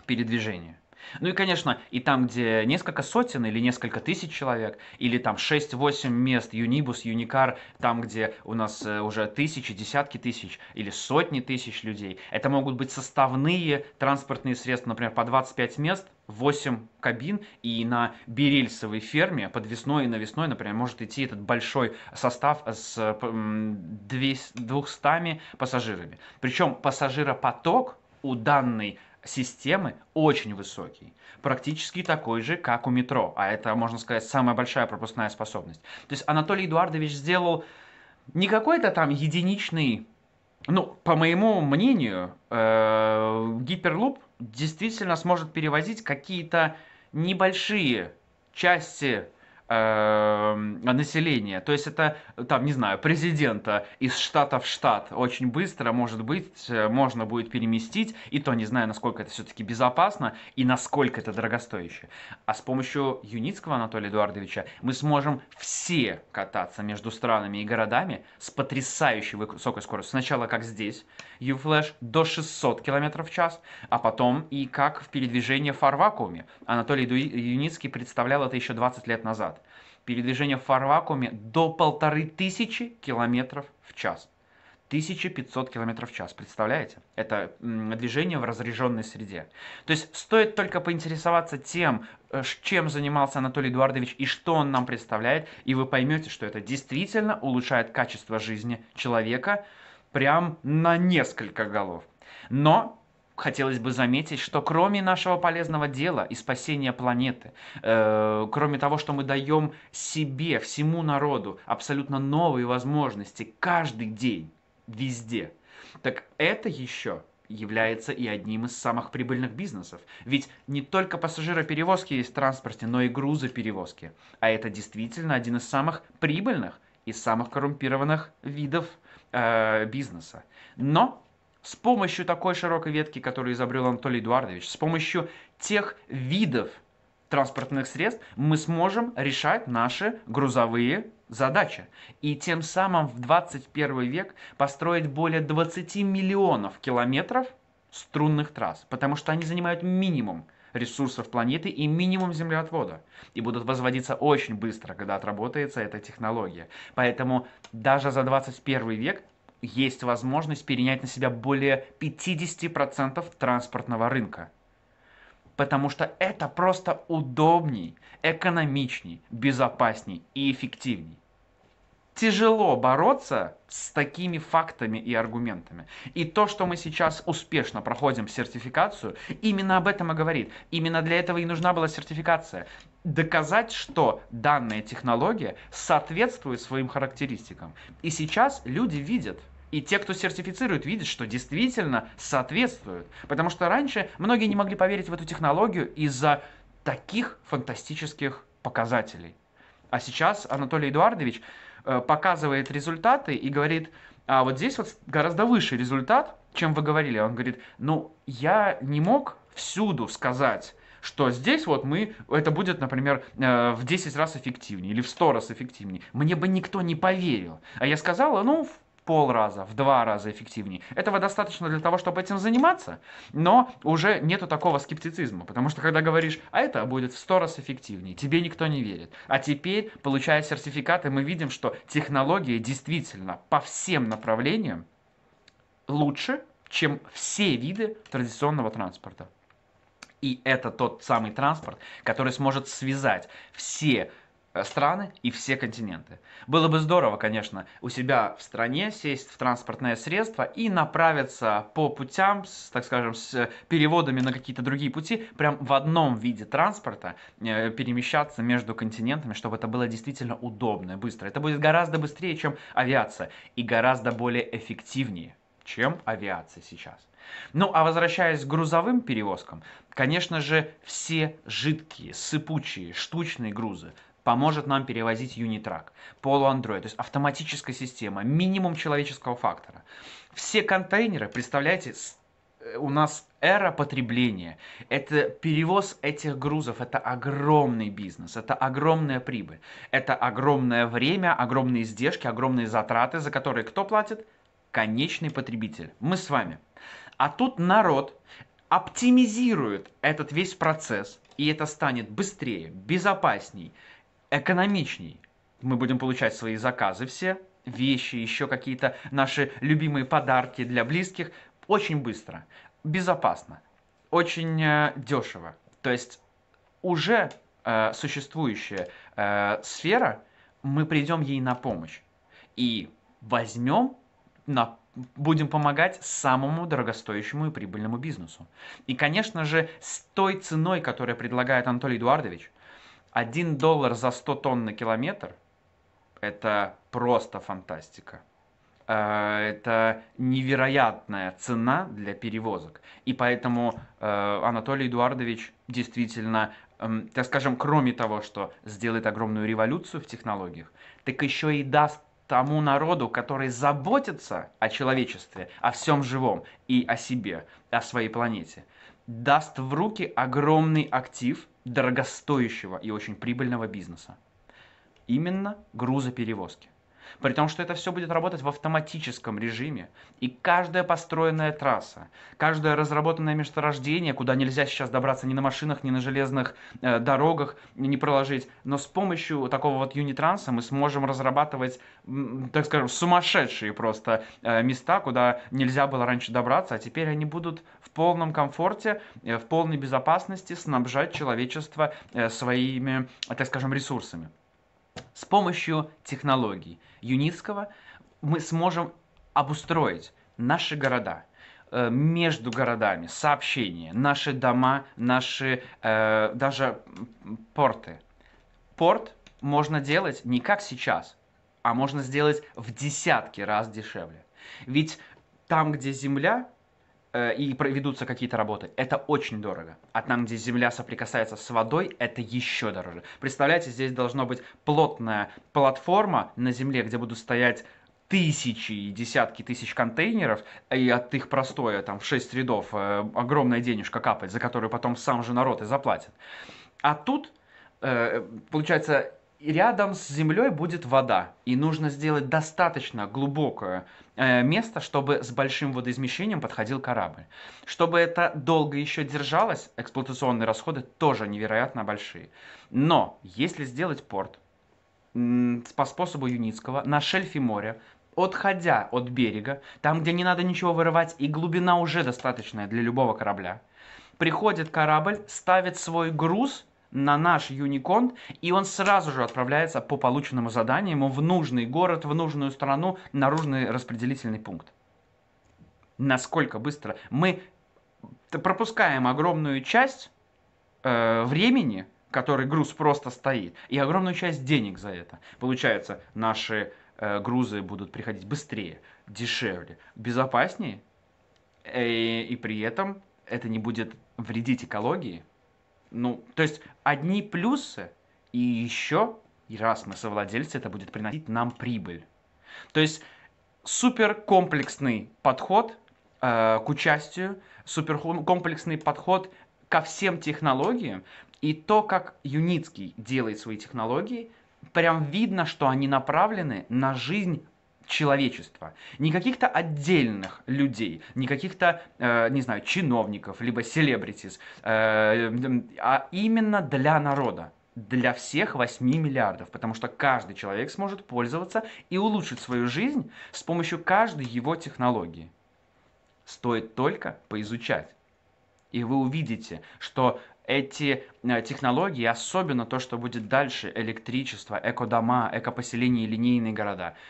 передвижения. Ну и, конечно, и там, где несколько сотен или несколько тысяч человек, или там 6-8 мест, Юнибус, Юникар, там, где у нас э, уже тысячи, десятки тысяч или сотни тысяч людей, это могут быть составные транспортные средства, например, по 25 мест, 8 кабин, и на берильсовой ферме под весной и навесной, например, может идти этот большой состав с 200 пассажирами. Причем пассажиропоток у данной системы очень высокий, практически такой же, как у метро, а это, можно сказать, самая большая пропускная способность. То есть Анатолий Эдуардович сделал не какой-то там единичный, ну, по моему мнению, э, гиперлуп действительно сможет перевозить какие-то небольшие части э, населения. То есть это, там, не знаю, президента из штата в штат очень быстро, может быть, э, можно будет переместить, и то не знаю, насколько это все-таки безопасно и насколько это дорогостоящее. А с помощью Юницкого Анатолия Эдуардовича мы сможем все кататься между странами и городами с потрясающей высокой скоростью. Сначала как здесь, U-Flash до 600 км в час, а потом и как в передвижении в фарвакууме. Анатолий Юницкий представлял это еще 20 лет назад передвижение в фарвакууме до 1500 км в час. 1500 км в час, представляете? Это движение в разряженной среде. То есть стоит только поинтересоваться тем, э, чем занимался Анатолий Эдуардович и что он нам представляет, и вы поймете, что это действительно улучшает качество жизни человека прям на несколько голов. Но хотелось бы заметить, что кроме нашего полезного дела и спасения планеты, э, кроме того, что мы даем себе, всему народу абсолютно новые возможности каждый день, везде, так это еще является и одним из самых прибыльных бизнесов. Ведь не только пассажироперевозки есть в транспорте, но и грузоперевозки. А это действительно один из самых прибыльных и самых коррумпированных видов э, бизнеса. Но с помощью такой широкой ветки, которую изобрел Анатолий Эдуардович, с помощью тех видов транспортных средств, мы сможем решать наши грузовые задачи И тем самым в 21 век построить более 20 миллионов километров струнных трасс, потому что они занимают минимум ресурсов планеты и минимум землеотвода. И будут возводиться очень быстро, когда отработается эта технология. Поэтому даже за 21 век есть возможность перенять на себя более 50% транспортного рынка. Потому что это просто удобней, экономичней, безопасней и эффективней. Тяжело бороться с такими фактами и аргументами. И то, что мы сейчас успешно проходим сертификацию, именно об этом и говорит. Именно для этого и нужна была сертификация. Доказать, что данная технология соответствует своим характеристикам. И сейчас люди видят – и те, кто сертифицирует, видят, что действительно соответствуют. Потому что раньше многие не могли поверить в эту технологию из-за таких фантастических показателей. А сейчас Анатолий Эдуардович э, показывает результаты и говорит, а вот здесь вот гораздо выше результат, чем вы говорили. Он говорит, ну, я не мог всюду сказать, что здесь вот мы, это будет, например, э, в 10 раз эффективнее или в 100 раз эффективнее. Мне бы никто не поверил. А я сказала, ну, пол раза, в два раза эффективнее. Этого достаточно для того, чтобы этим заниматься, но уже нету такого скептицизма, потому что когда говоришь, а это будет в сто раз эффективнее, тебе никто не верит. А теперь, получая сертификаты, мы видим, что технологии действительно по всем направлениям лучше, чем все виды традиционного транспорта. И это тот самый транспорт, который сможет связать все Э, страны и все континенты. Было бы здорово, конечно, у себя в стране сесть в транспортное средство и направиться по путям, с, так скажем, с э, переводами на какие-то другие пути, прям в одном виде транспорта э, перемещаться между континентами, чтобы это было действительно удобно и быстро. Это будет гораздо быстрее, чем авиация, и гораздо более эффективнее, чем авиация сейчас. Ну а возвращаясь к грузовым перевозкам, конечно же, все жидкие, сыпучие, штучные грузы поможет нам перевозить Unitrack, полу Android, то есть автоматическая система, минимум человеческого фактора. Все контейнеры, представляете, э, у нас эра потребления. Это перевоз этих грузов, это огромный бизнес, это огромная прибыль, это огромное время, огромные издержки, огромные затраты, за которые кто платит? Конечный потребитель. Мы с вами. А тут народ оптимизирует этот весь процесс, и это станет быстрее, безопасней, экономичней. Мы будем получать свои заказы все, вещи, еще какие-то наши любимые подарки для близких очень быстро, безопасно, очень э, дешево. То есть уже э, существующая э, сфера, мы придем ей на помощь и возьмем на будем помогать самому дорогостоящему и прибыльному бизнесу. И, конечно же, с той ценой, которую предлагает Анатолий Эдуардович – 1 доллар за 100 тонн на километр – это просто фантастика. Э, это невероятная цена для перевозок. И поэтому э, Анатолий Эдуардович действительно, так эм, скажем, кроме того, что сделает огромную революцию в технологиях, так еще и даст тому народу, который заботится о человечестве, о всем живом и о себе, о своей планете – даст в руки огромный актив дорогостоящего и очень прибыльного бизнеса. Именно грузоперевозки. При том, что это все будет работать в автоматическом режиме. И каждая построенная трасса, каждое разработанное месторождение, куда нельзя сейчас добраться ни на машинах, ни на железных э, дорогах, не проложить. Но с помощью такого вот юнитранса мы сможем разрабатывать, так скажем, сумасшедшие просто э, места, куда нельзя было раньше добраться, а теперь они будут в полном комфорте, э, в полной безопасности снабжать человечество э, своими, э, так скажем, ресурсами с помощью технологий. Юницкого, мы сможем обустроить наши города, э, между городами, сообщения, наши дома, наши э, даже порты. Порт можно делать не как сейчас, а можно сделать в десятки раз дешевле. Ведь там, где земля, Э, и проведутся какие-то работы. Это очень дорого. А там, где земля соприкасается с водой, это еще дороже. Представляете, здесь должна быть плотная платформа на земле, где будут стоять тысячи и десятки тысяч контейнеров, и от их простоя там в шесть рядов э, огромная денежка капает, за которую потом сам же народ и заплатит. А тут, э, получается, рядом с землей будет вода, и нужно сделать достаточно глубокое э, место, чтобы с большим водоизмещением подходил корабль. Чтобы это долго еще держалось, эксплуатационные расходы тоже невероятно большие. Но если сделать порт по способу Юницкого на шельфе моря, отходя от берега, там, где не надо ничего вырывать, и глубина уже достаточная для любого корабля, приходит корабль, ставит свой груз – на наш Unicont, и он сразу же отправляется по полученному заданию ему в нужный город, в нужную страну, наружный распределительный пункт. Насколько быстро мы пропускаем огромную часть э, времени, который груз просто стоит, и огромную часть денег за это. Получается, наши э, грузы будут приходить быстрее, дешевле, безопаснее, и, э, и при этом это не будет вредить экологии, ну, то есть одни плюсы, и еще, и раз мы совладельцы, это будет приносить нам прибыль. То есть супер комплексный подход э, к участию, супер комплексный подход ко всем технологиям, и то, как Юницкий делает свои технологии, прям видно, что они направлены на жизнь человечества, не каких-то отдельных людей, не каких-то, э, не знаю, чиновников, либо селебритис, э, а именно для народа для всех 8 миллиардов, потому что каждый человек сможет пользоваться и улучшить свою жизнь с помощью каждой его технологии. Стоит только поизучать. И вы увидите, что эти э, технологии, особенно то, что будет дальше, электричество, экодома, экопоселения и линейные города –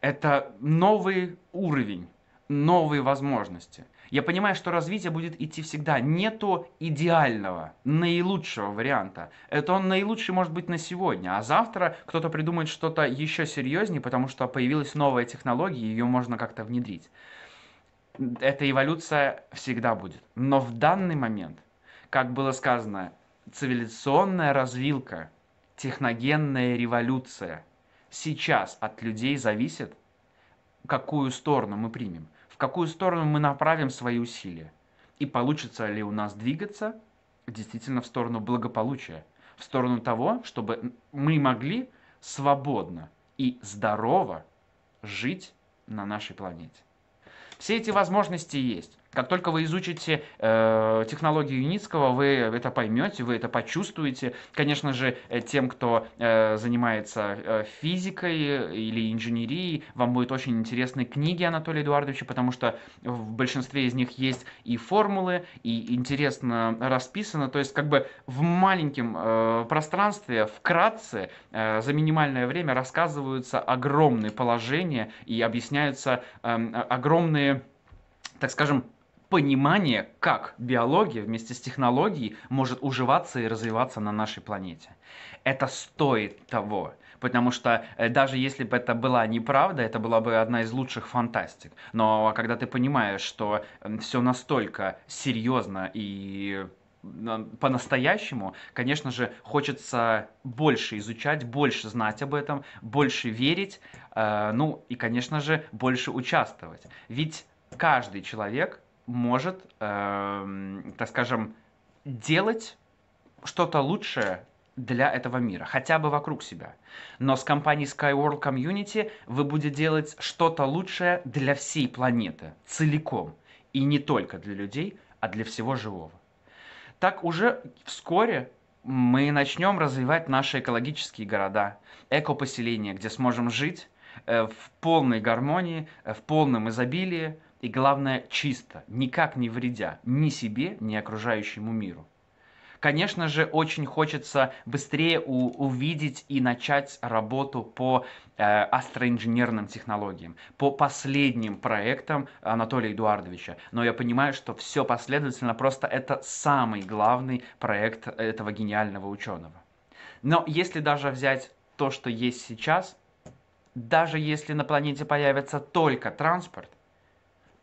это новый уровень, новые возможности. Я понимаю, что развитие будет идти всегда. Нету идеального, наилучшего варианта. Это он наилучший может быть на сегодня, а завтра кто-то придумает что-то еще серьезнее, потому что появилась новая технология, ее можно как-то внедрить. Эта эволюция всегда будет. Но в данный момент, как было сказано, цивилизационная развилка, техногенная революция – сейчас от людей зависит, какую сторону мы примем, в какую сторону мы направим свои усилия. И получится ли у нас двигаться действительно в сторону благополучия, в сторону того, чтобы мы могли свободно и здорово жить на нашей планете. Все эти возможности есть. Как только вы изучите э, технологию Юницкого, вы это поймете, вы это почувствуете. Конечно же, э, тем, кто э, занимается э, физикой э, или инженерией, вам будут очень интересны книги Анатолия Эдуардовича, потому что в большинстве из них есть и формулы, и интересно расписано. То есть, как бы в маленьком э, пространстве, вкратце, э, за минимальное время рассказываются огромные положения и объясняются э, огромные так скажем, понимание, как биология вместе с технологией может уживаться и развиваться на нашей планете. Это стоит того, потому что э, даже если бы это была неправда, это была бы одна из лучших фантастик. Но когда ты понимаешь, что все настолько серьезно и э, по-настоящему, конечно же, хочется больше изучать, больше знать об этом, больше верить, э, ну и, конечно же, больше участвовать. Ведь каждый человек может, э, так скажем, делать что-то лучшее для этого мира, хотя бы вокруг себя. Но с компанией Skyworld Community вы будете делать что-то лучшее для всей планеты, целиком. И не только для людей, а для всего живого. Так уже вскоре мы начнем развивать наши экологические города, экопоселения, где сможем жить э, в полной гармонии, э, в полном изобилии, и, главное, чисто, никак не вредя ни себе, ни окружающему миру. Конечно же, очень хочется быстрее у увидеть и начать работу по э, астроинженерным технологиям, по последним проектам Анатолия Эдуардовича. Но я понимаю, что все последовательно, просто это самый главный проект этого гениального ученого. Но если даже взять то, что есть сейчас, даже если на планете появится только транспорт,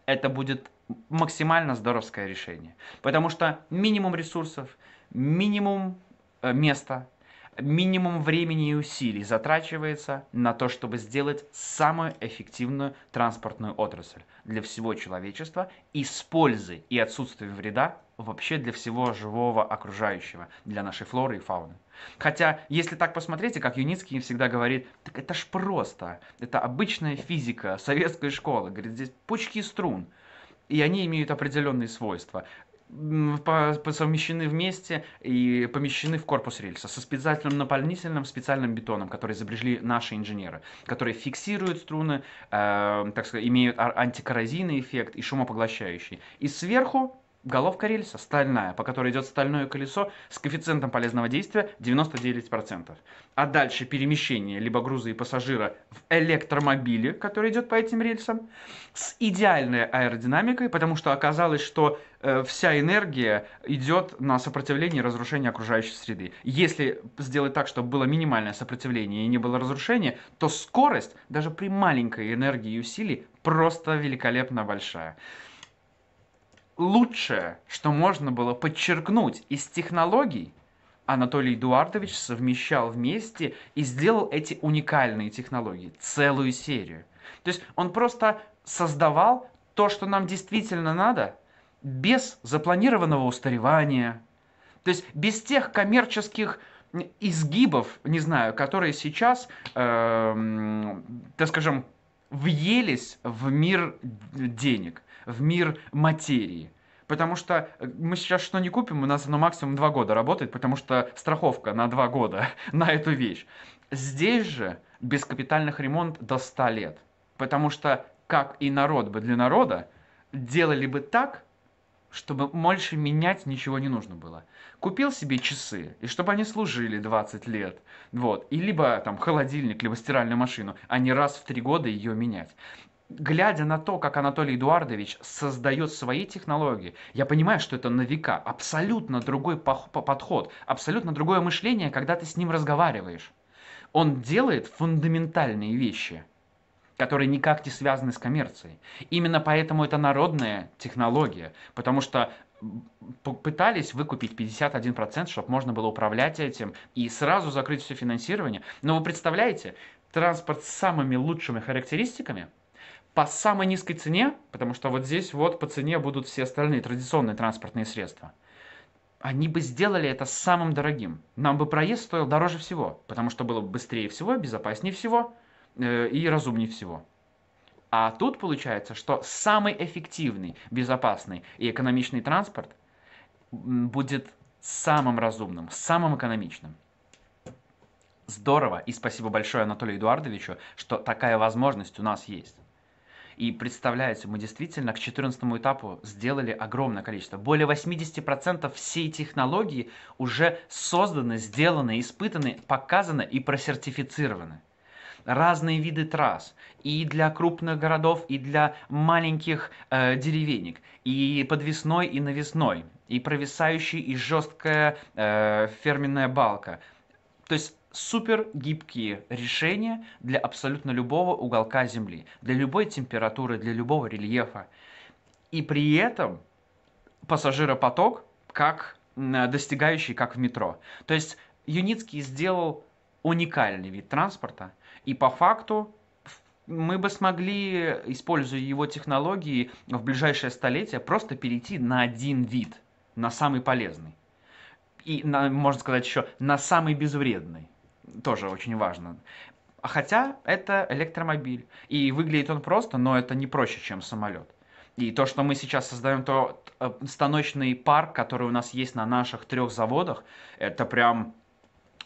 это будет максимально здоровское решение. Потому что минимум ресурсов, минимум э, места, минимум времени и усилий затрачивается на то, чтобы сделать самую эффективную транспортную отрасль для всего человечества и с пользой и отсутствием вреда вообще для всего живого окружающего, для нашей флоры и фауны. Хотя, если так посмотреть, как Юницкий всегда говорит, так это ж просто, это обычная физика советской школы, говорит, здесь пучки струн, и они имеют определенные свойства совмещены вместе и помещены в корпус рельса со специальным наполнительным специальным бетоном, который изобрели наши инженеры, которые фиксируют струны, э, так сказать, имеют антикоррозийный эффект и шумопоглощающий. И сверху головка рельса стальная, по которой идет стальное колесо с коэффициентом полезного действия 99%. А дальше перемещение либо груза и пассажира в электромобиле, который идет по этим рельсам, с идеальной аэродинамикой, потому что оказалось, что э, вся энергия идет на сопротивление и разрушение окружающей среды. Если сделать так, чтобы было минимальное сопротивление и не было разрушения, то скорость даже при маленькой энергии и усилии просто великолепно большая лучшее, что можно было подчеркнуть из технологий, Анатолий Эдуардович совмещал вместе и сделал эти уникальные технологии, целую серию. То есть он просто создавал то, что нам действительно надо, без запланированного устаревания, то есть без тех коммерческих изгибов, не знаю, которые сейчас, э, так скажем, въелись в мир денег, в мир материи. Потому что э, мы сейчас что не купим, у нас оно максимум два года работает, потому что страховка на два года (laughs) на эту вещь. Здесь же без капитальных ремонт до 100 лет. Потому что, как и народ бы для народа, делали бы так, чтобы больше менять ничего не нужно было. Купил себе часы, и чтобы они служили 20 лет, вот, и либо там холодильник, либо стиральную машину, а не раз в три года ее менять. Глядя на то, как Анатолий Эдуардович создает свои технологии, я понимаю, что это на века, абсолютно другой подход, абсолютно другое мышление, когда ты с ним разговариваешь. Он делает фундаментальные вещи – которые никак не связаны с коммерцией. Именно поэтому это народная технология, потому что пытались выкупить 51%, чтобы можно было управлять этим и сразу закрыть все финансирование. Но вы представляете, транспорт с самыми лучшими характеристиками по самой низкой цене, потому что вот здесь вот по цене будут все остальные традиционные транспортные средства. Они бы сделали это самым дорогим. Нам бы проезд стоил дороже всего, потому что было бы быстрее всего, безопаснее всего – Э, и разумнее всего. А тут получается, что самый эффективный, безопасный и экономичный транспорт будет самым разумным, самым экономичным. Здорово, и спасибо большое Анатолию Эдуардовичу, что такая возможность у нас есть. И представляете, мы действительно к 14 этапу сделали огромное количество. Более 80% всей технологии уже созданы, сделаны, испытаны, показаны и просертифицированы разные виды трасс и для крупных городов, и для маленьких э, деревенек, и подвесной, и навесной, и провисающий, и жесткая э, ферменная балка. То есть супер гибкие решения для абсолютно любого уголка Земли, для любой температуры, для любого рельефа. И при этом пассажиропоток как достигающий, как в метро. То есть Юницкий сделал уникальный вид транспорта – и по факту мы бы смогли, используя его технологии, в ближайшее столетие просто перейти на один вид, на самый полезный. И, на, можно сказать, еще на самый безвредный. Тоже очень важно. Хотя это электромобиль. И выглядит он просто, но это не проще, чем самолет. И то, что мы сейчас создаем, то э, станочный парк, который у нас есть на наших трех заводах, это прям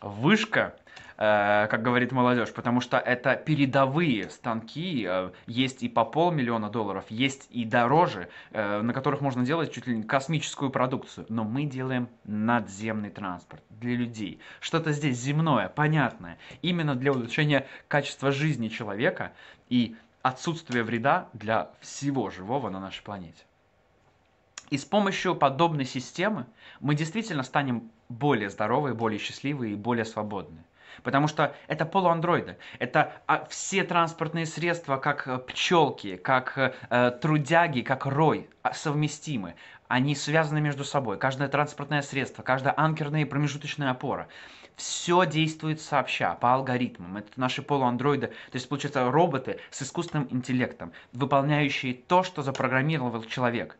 вышка Э, как говорит молодежь, потому что это передовые станки, э, есть и по полмиллиона долларов, есть и дороже, э, на которых можно делать чуть ли не космическую продукцию, но мы делаем надземный транспорт для людей. Что-то здесь земное, понятное, именно для улучшения качества жизни человека и отсутствия вреда для всего живого на нашей планете. И с помощью подобной системы мы действительно станем более здоровые, более счастливые и более свободны. Потому что это полуандроиды. Это а, все транспортные средства, как э, пчелки, как э, трудяги, как рой, а, совместимы. Они связаны между собой. Каждое транспортное средство, каждая анкерная и промежуточная опора. Все действует сообща, по алгоритмам. Это наши полуандроиды, то есть, получается, роботы с искусственным интеллектом, выполняющие то, что запрограммировал человек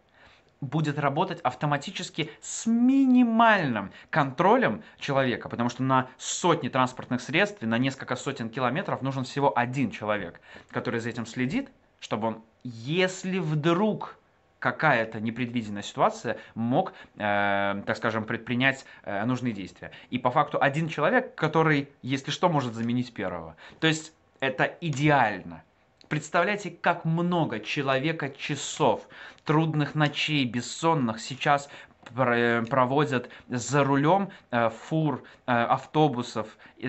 будет работать автоматически с минимальным контролем человека, потому что на сотни транспортных средств и на несколько сотен километров нужен всего один человек, который за этим следит, чтобы он, если вдруг какая-то непредвиденная ситуация мог, э, так скажем, предпринять э, нужные действия. И по факту один человек, который, если что, может заменить первого. То есть это идеально. Представляете, как много человека часов, трудных ночей, бессонных сейчас э, проводят за рулем э, фур, э, автобусов,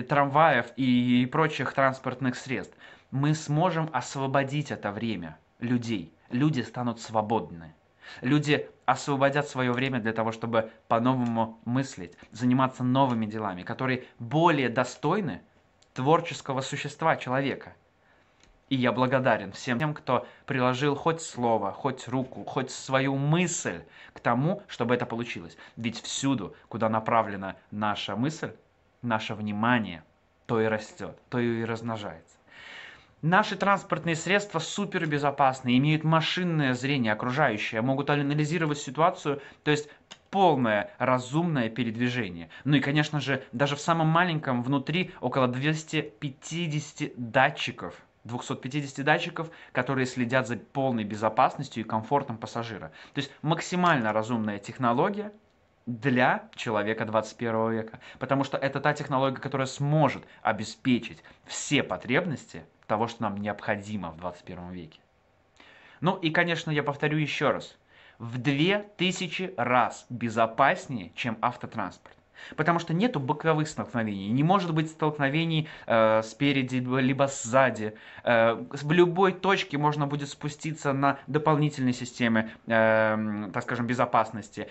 трамваев и прочих транспортных средств. Мы сможем освободить это время людей. Люди станут свободны. Люди освободят свое время для того, чтобы по-новому мыслить, заниматься новыми делами, которые более достойны творческого существа человека. И я благодарен всем тем, кто приложил хоть слово, хоть руку, хоть свою мысль к тому, чтобы это получилось. Ведь всюду, куда направлена наша мысль, наше внимание, то и растет, то и размножается. Наши транспортные средства супербезопасны, имеют машинное зрение окружающее, могут анализировать ситуацию, то есть полное разумное передвижение. Ну и, конечно же, даже в самом маленьком внутри около 250 датчиков – 250 датчиков, которые следят за полной безопасностью и комфортом пассажира. То есть максимально разумная технология для человека 21 века, потому что это та технология, которая сможет обеспечить все потребности того, что нам необходимо в 21 веке. Ну и, конечно, я повторю еще раз, в 2000 раз безопаснее, чем автотранспорт. Потому что нету боковых столкновений, не может быть столкновений э, спереди либо сзади. Э, в любой точке можно будет спуститься на дополнительные системы, э, так скажем, безопасности.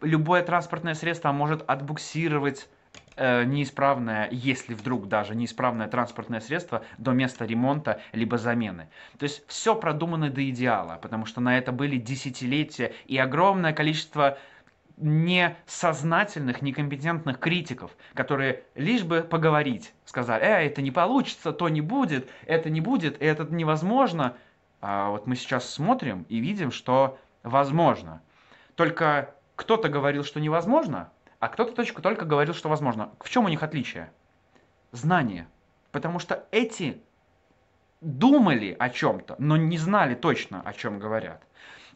Любое транспортное средство может отбуксировать э, неисправное, если вдруг даже неисправное транспортное средство до места ремонта либо замены. То есть все продумано до идеала, потому что на это были десятилетия и огромное количество несознательных, некомпетентных критиков, которые лишь бы поговорить, сказали, э, это не получится, то не будет, это не будет, это невозможно. А вот мы сейчас смотрим и видим, что возможно. Только кто-то говорил, что невозможно, а кто-то только, только говорил, что возможно. В чем у них отличие? Знание. Потому что эти думали о чем-то, но не знали точно, о чем говорят.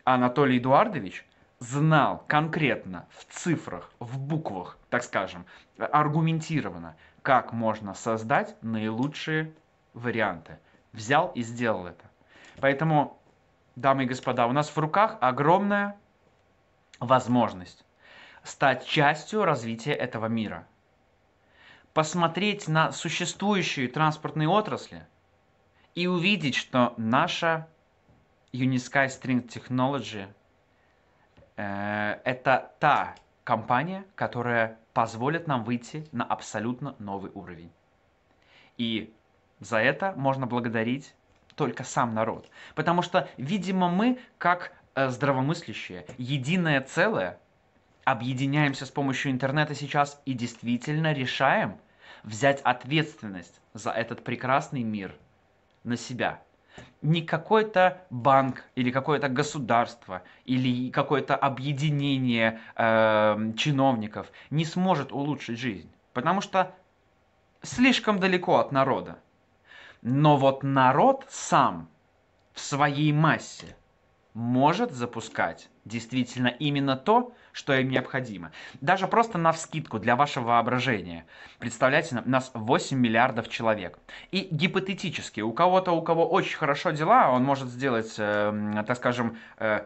Анатолий Эдуардович знал конкретно в цифрах, в буквах, так скажем, аргументированно, как можно создать наилучшие варианты. Взял и сделал это. Поэтому, дамы и господа, у нас в руках огромная возможность стать частью развития этого мира. Посмотреть на существующие транспортные отрасли и увидеть, что наша Unisky String Technology – Э, это та компания, которая позволит нам выйти на абсолютно новый уровень. И за это можно благодарить только сам народ. Потому что, видимо, мы, как э, здравомыслящие, единое целое, объединяемся с помощью интернета сейчас и действительно решаем взять ответственность за этот прекрасный мир на себя – не какой-то банк или какое-то государство или какое-то объединение э, чиновников не сможет улучшить жизнь, потому что слишком далеко от народа. Но вот народ сам в своей массе может запускать действительно именно то, что им необходимо. Даже просто на вскидку для вашего воображения. Представляете, нас 8 миллиардов человек. И гипотетически, у кого-то, у кого очень хорошо дела, он может сделать, э, так скажем, э,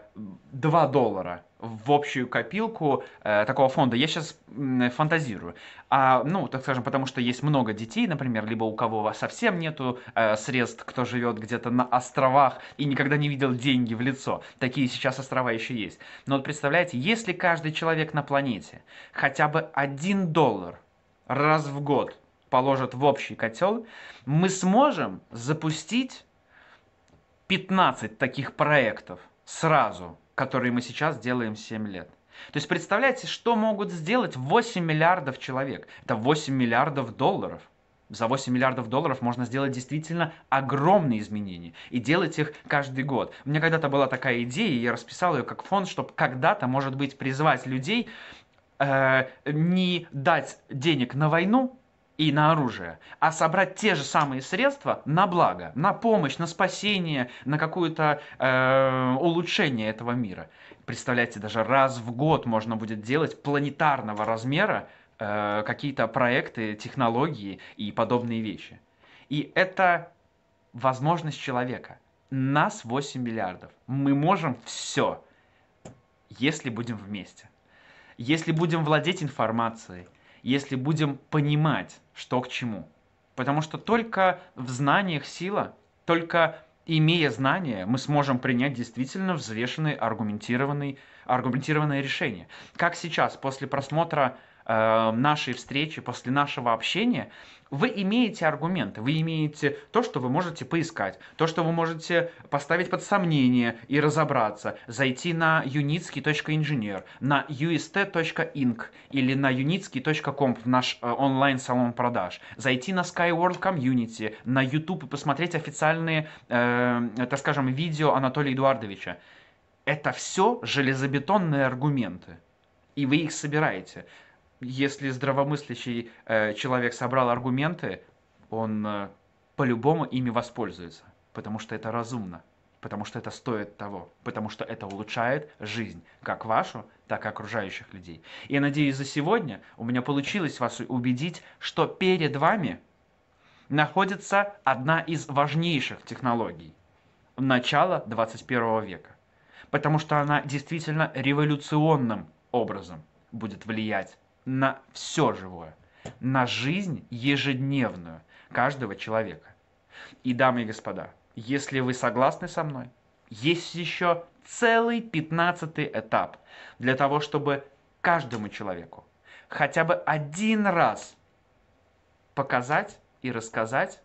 2 доллара в общую копилку э, такого фонда. Я сейчас э, фантазирую. А, ну, так скажем, потому что есть много детей, например, либо у кого совсем нету э, средств, кто живет где-то на островах и никогда не видел деньги в лицо. Такие сейчас острова еще есть. Но вот представляете, если каждый каждый человек на планете хотя бы 1 доллар раз в год положит в общий котел, мы сможем запустить 15 таких проектов сразу, которые мы сейчас делаем 7 лет. То есть представляете, что могут сделать 8 миллиардов человек? Это 8 миллиардов долларов – за 8 миллиардов долларов можно сделать действительно огромные изменения и делать их каждый год. У меня когда-то была такая идея, и я расписал ее как фонд, чтобы когда-то, может быть, призвать людей э, не дать денег на войну, и на оружие, а собрать те же самые средства на благо, на помощь, на спасение, на какое-то э, улучшение этого мира. Представляете, даже раз в год можно будет делать планетарного размера Э, какие-то проекты, технологии и подобные вещи. И это возможность человека. Нас 8 миллиардов. Мы можем все, если будем вместе. Если будем владеть информацией, если будем понимать, что к чему. Потому что только в знаниях сила, только имея знания, мы сможем принять действительно взвешенное, аргументированное решение. Как сейчас, после просмотра Э, нашей встречи, после нашего общения, вы имеете аргументы, вы имеете то, что вы можете поискать, то, что вы можете поставить под сомнение и разобраться, зайти на unitsky.engineer, на ust.inc или на unitsky.com в наш э, онлайн-салон продаж, зайти на Skyworld Community, на YouTube и посмотреть официальные, э, так скажем, видео Анатолия Эдуардовича. Это все железобетонные аргументы и вы их собираете если здравомыслящий э, человек собрал аргументы, он э, по-любому ими воспользуется, потому что это разумно, потому что это стоит того, потому что это улучшает жизнь, как вашу, так и окружающих людей. Я надеюсь, за сегодня у меня получилось вас убедить, что перед вами находится одна из важнейших технологий начала 21 века, потому что она действительно революционным образом будет влиять на все живое, на жизнь ежедневную каждого человека. И, дамы и господа, если вы согласны со мной, есть еще целый пятнадцатый этап для того, чтобы каждому человеку хотя бы один раз показать и рассказать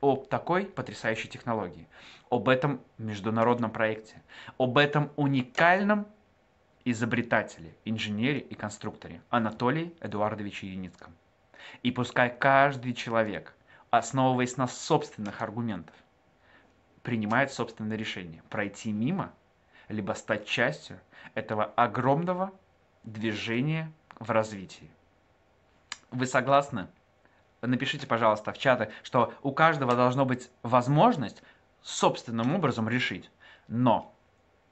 об такой потрясающей технологии, об этом международном проекте, об этом уникальном изобретателе, инженере и конструкторе Анатолии Эдуардовиче Юницком. И пускай каждый человек, основываясь на собственных аргументах, принимает собственное решение пройти мимо, либо стать частью этого огромного движения в развитии. Вы согласны? Напишите, пожалуйста, в чаты, что у каждого должно быть возможность собственным образом решить. Но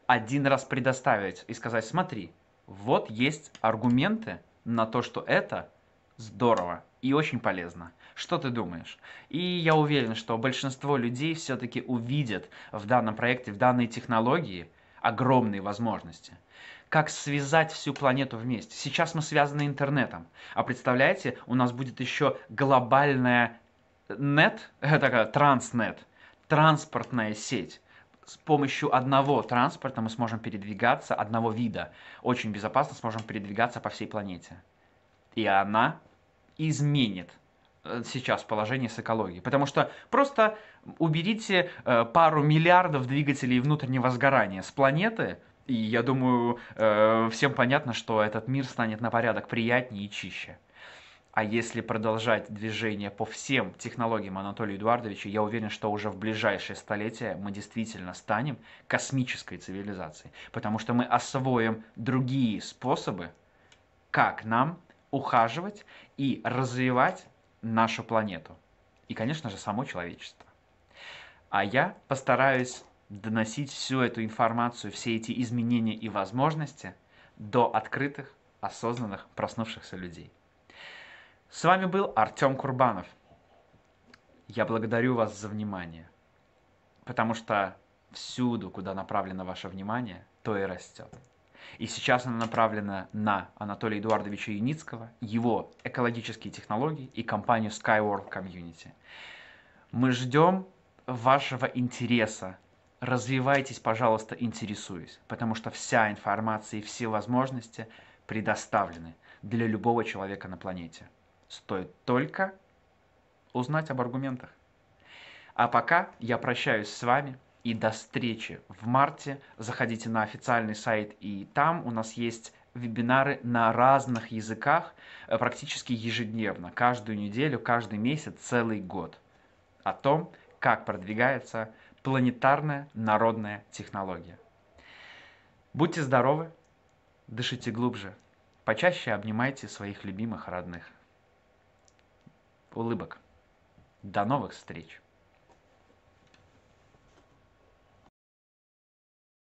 один раз предоставить и сказать, смотри, вот есть аргументы на то, что это здорово и очень полезно. Что ты думаешь? И я уверен, что большинство людей все-таки увидят в данном проекте, в данной технологии огромные возможности. Как связать всю планету вместе? Сейчас мы связаны интернетом. А представляете, у нас будет еще глобальная э, нет, (laughs) такая транснет, транспортная сеть с помощью одного транспорта мы сможем передвигаться, одного вида, очень безопасно сможем передвигаться по всей планете. И она изменит э, сейчас положение с экологией. Потому что просто уберите э, пару миллиардов двигателей внутреннего сгорания с планеты, и я думаю, э, всем понятно, что этот мир станет на порядок приятнее и чище. А если продолжать движение по всем технологиям Анатолия Эдуардовича, я уверен, что уже в ближайшее столетие мы действительно станем космической цивилизацией, потому что мы освоим другие способы, как нам ухаживать и развивать нашу планету. И, конечно же, само человечество. А я постараюсь доносить всю эту информацию, все эти изменения и возможности до открытых, осознанных, проснувшихся людей. С вами был Артем Курбанов. Я благодарю вас за внимание, потому что всюду, куда направлено ваше внимание, то и растет. И сейчас оно направлено на Анатолия Эдуардовича Юницкого, его экологические технологии и компанию Skyworld Community. Мы ждем вашего интереса. Развивайтесь, пожалуйста, интересуясь, потому что вся информация и все возможности предоставлены для любого человека на планете. Стоит только узнать об аргументах. А пока я прощаюсь с вами и до встречи в марте. Заходите на официальный сайт и там у нас есть вебинары на разных языках э, практически ежедневно, каждую неделю, каждый месяц, целый год о том, как продвигается планетарная народная технология. Будьте здоровы, дышите глубже, почаще обнимайте своих любимых родных улыбок. До новых встреч!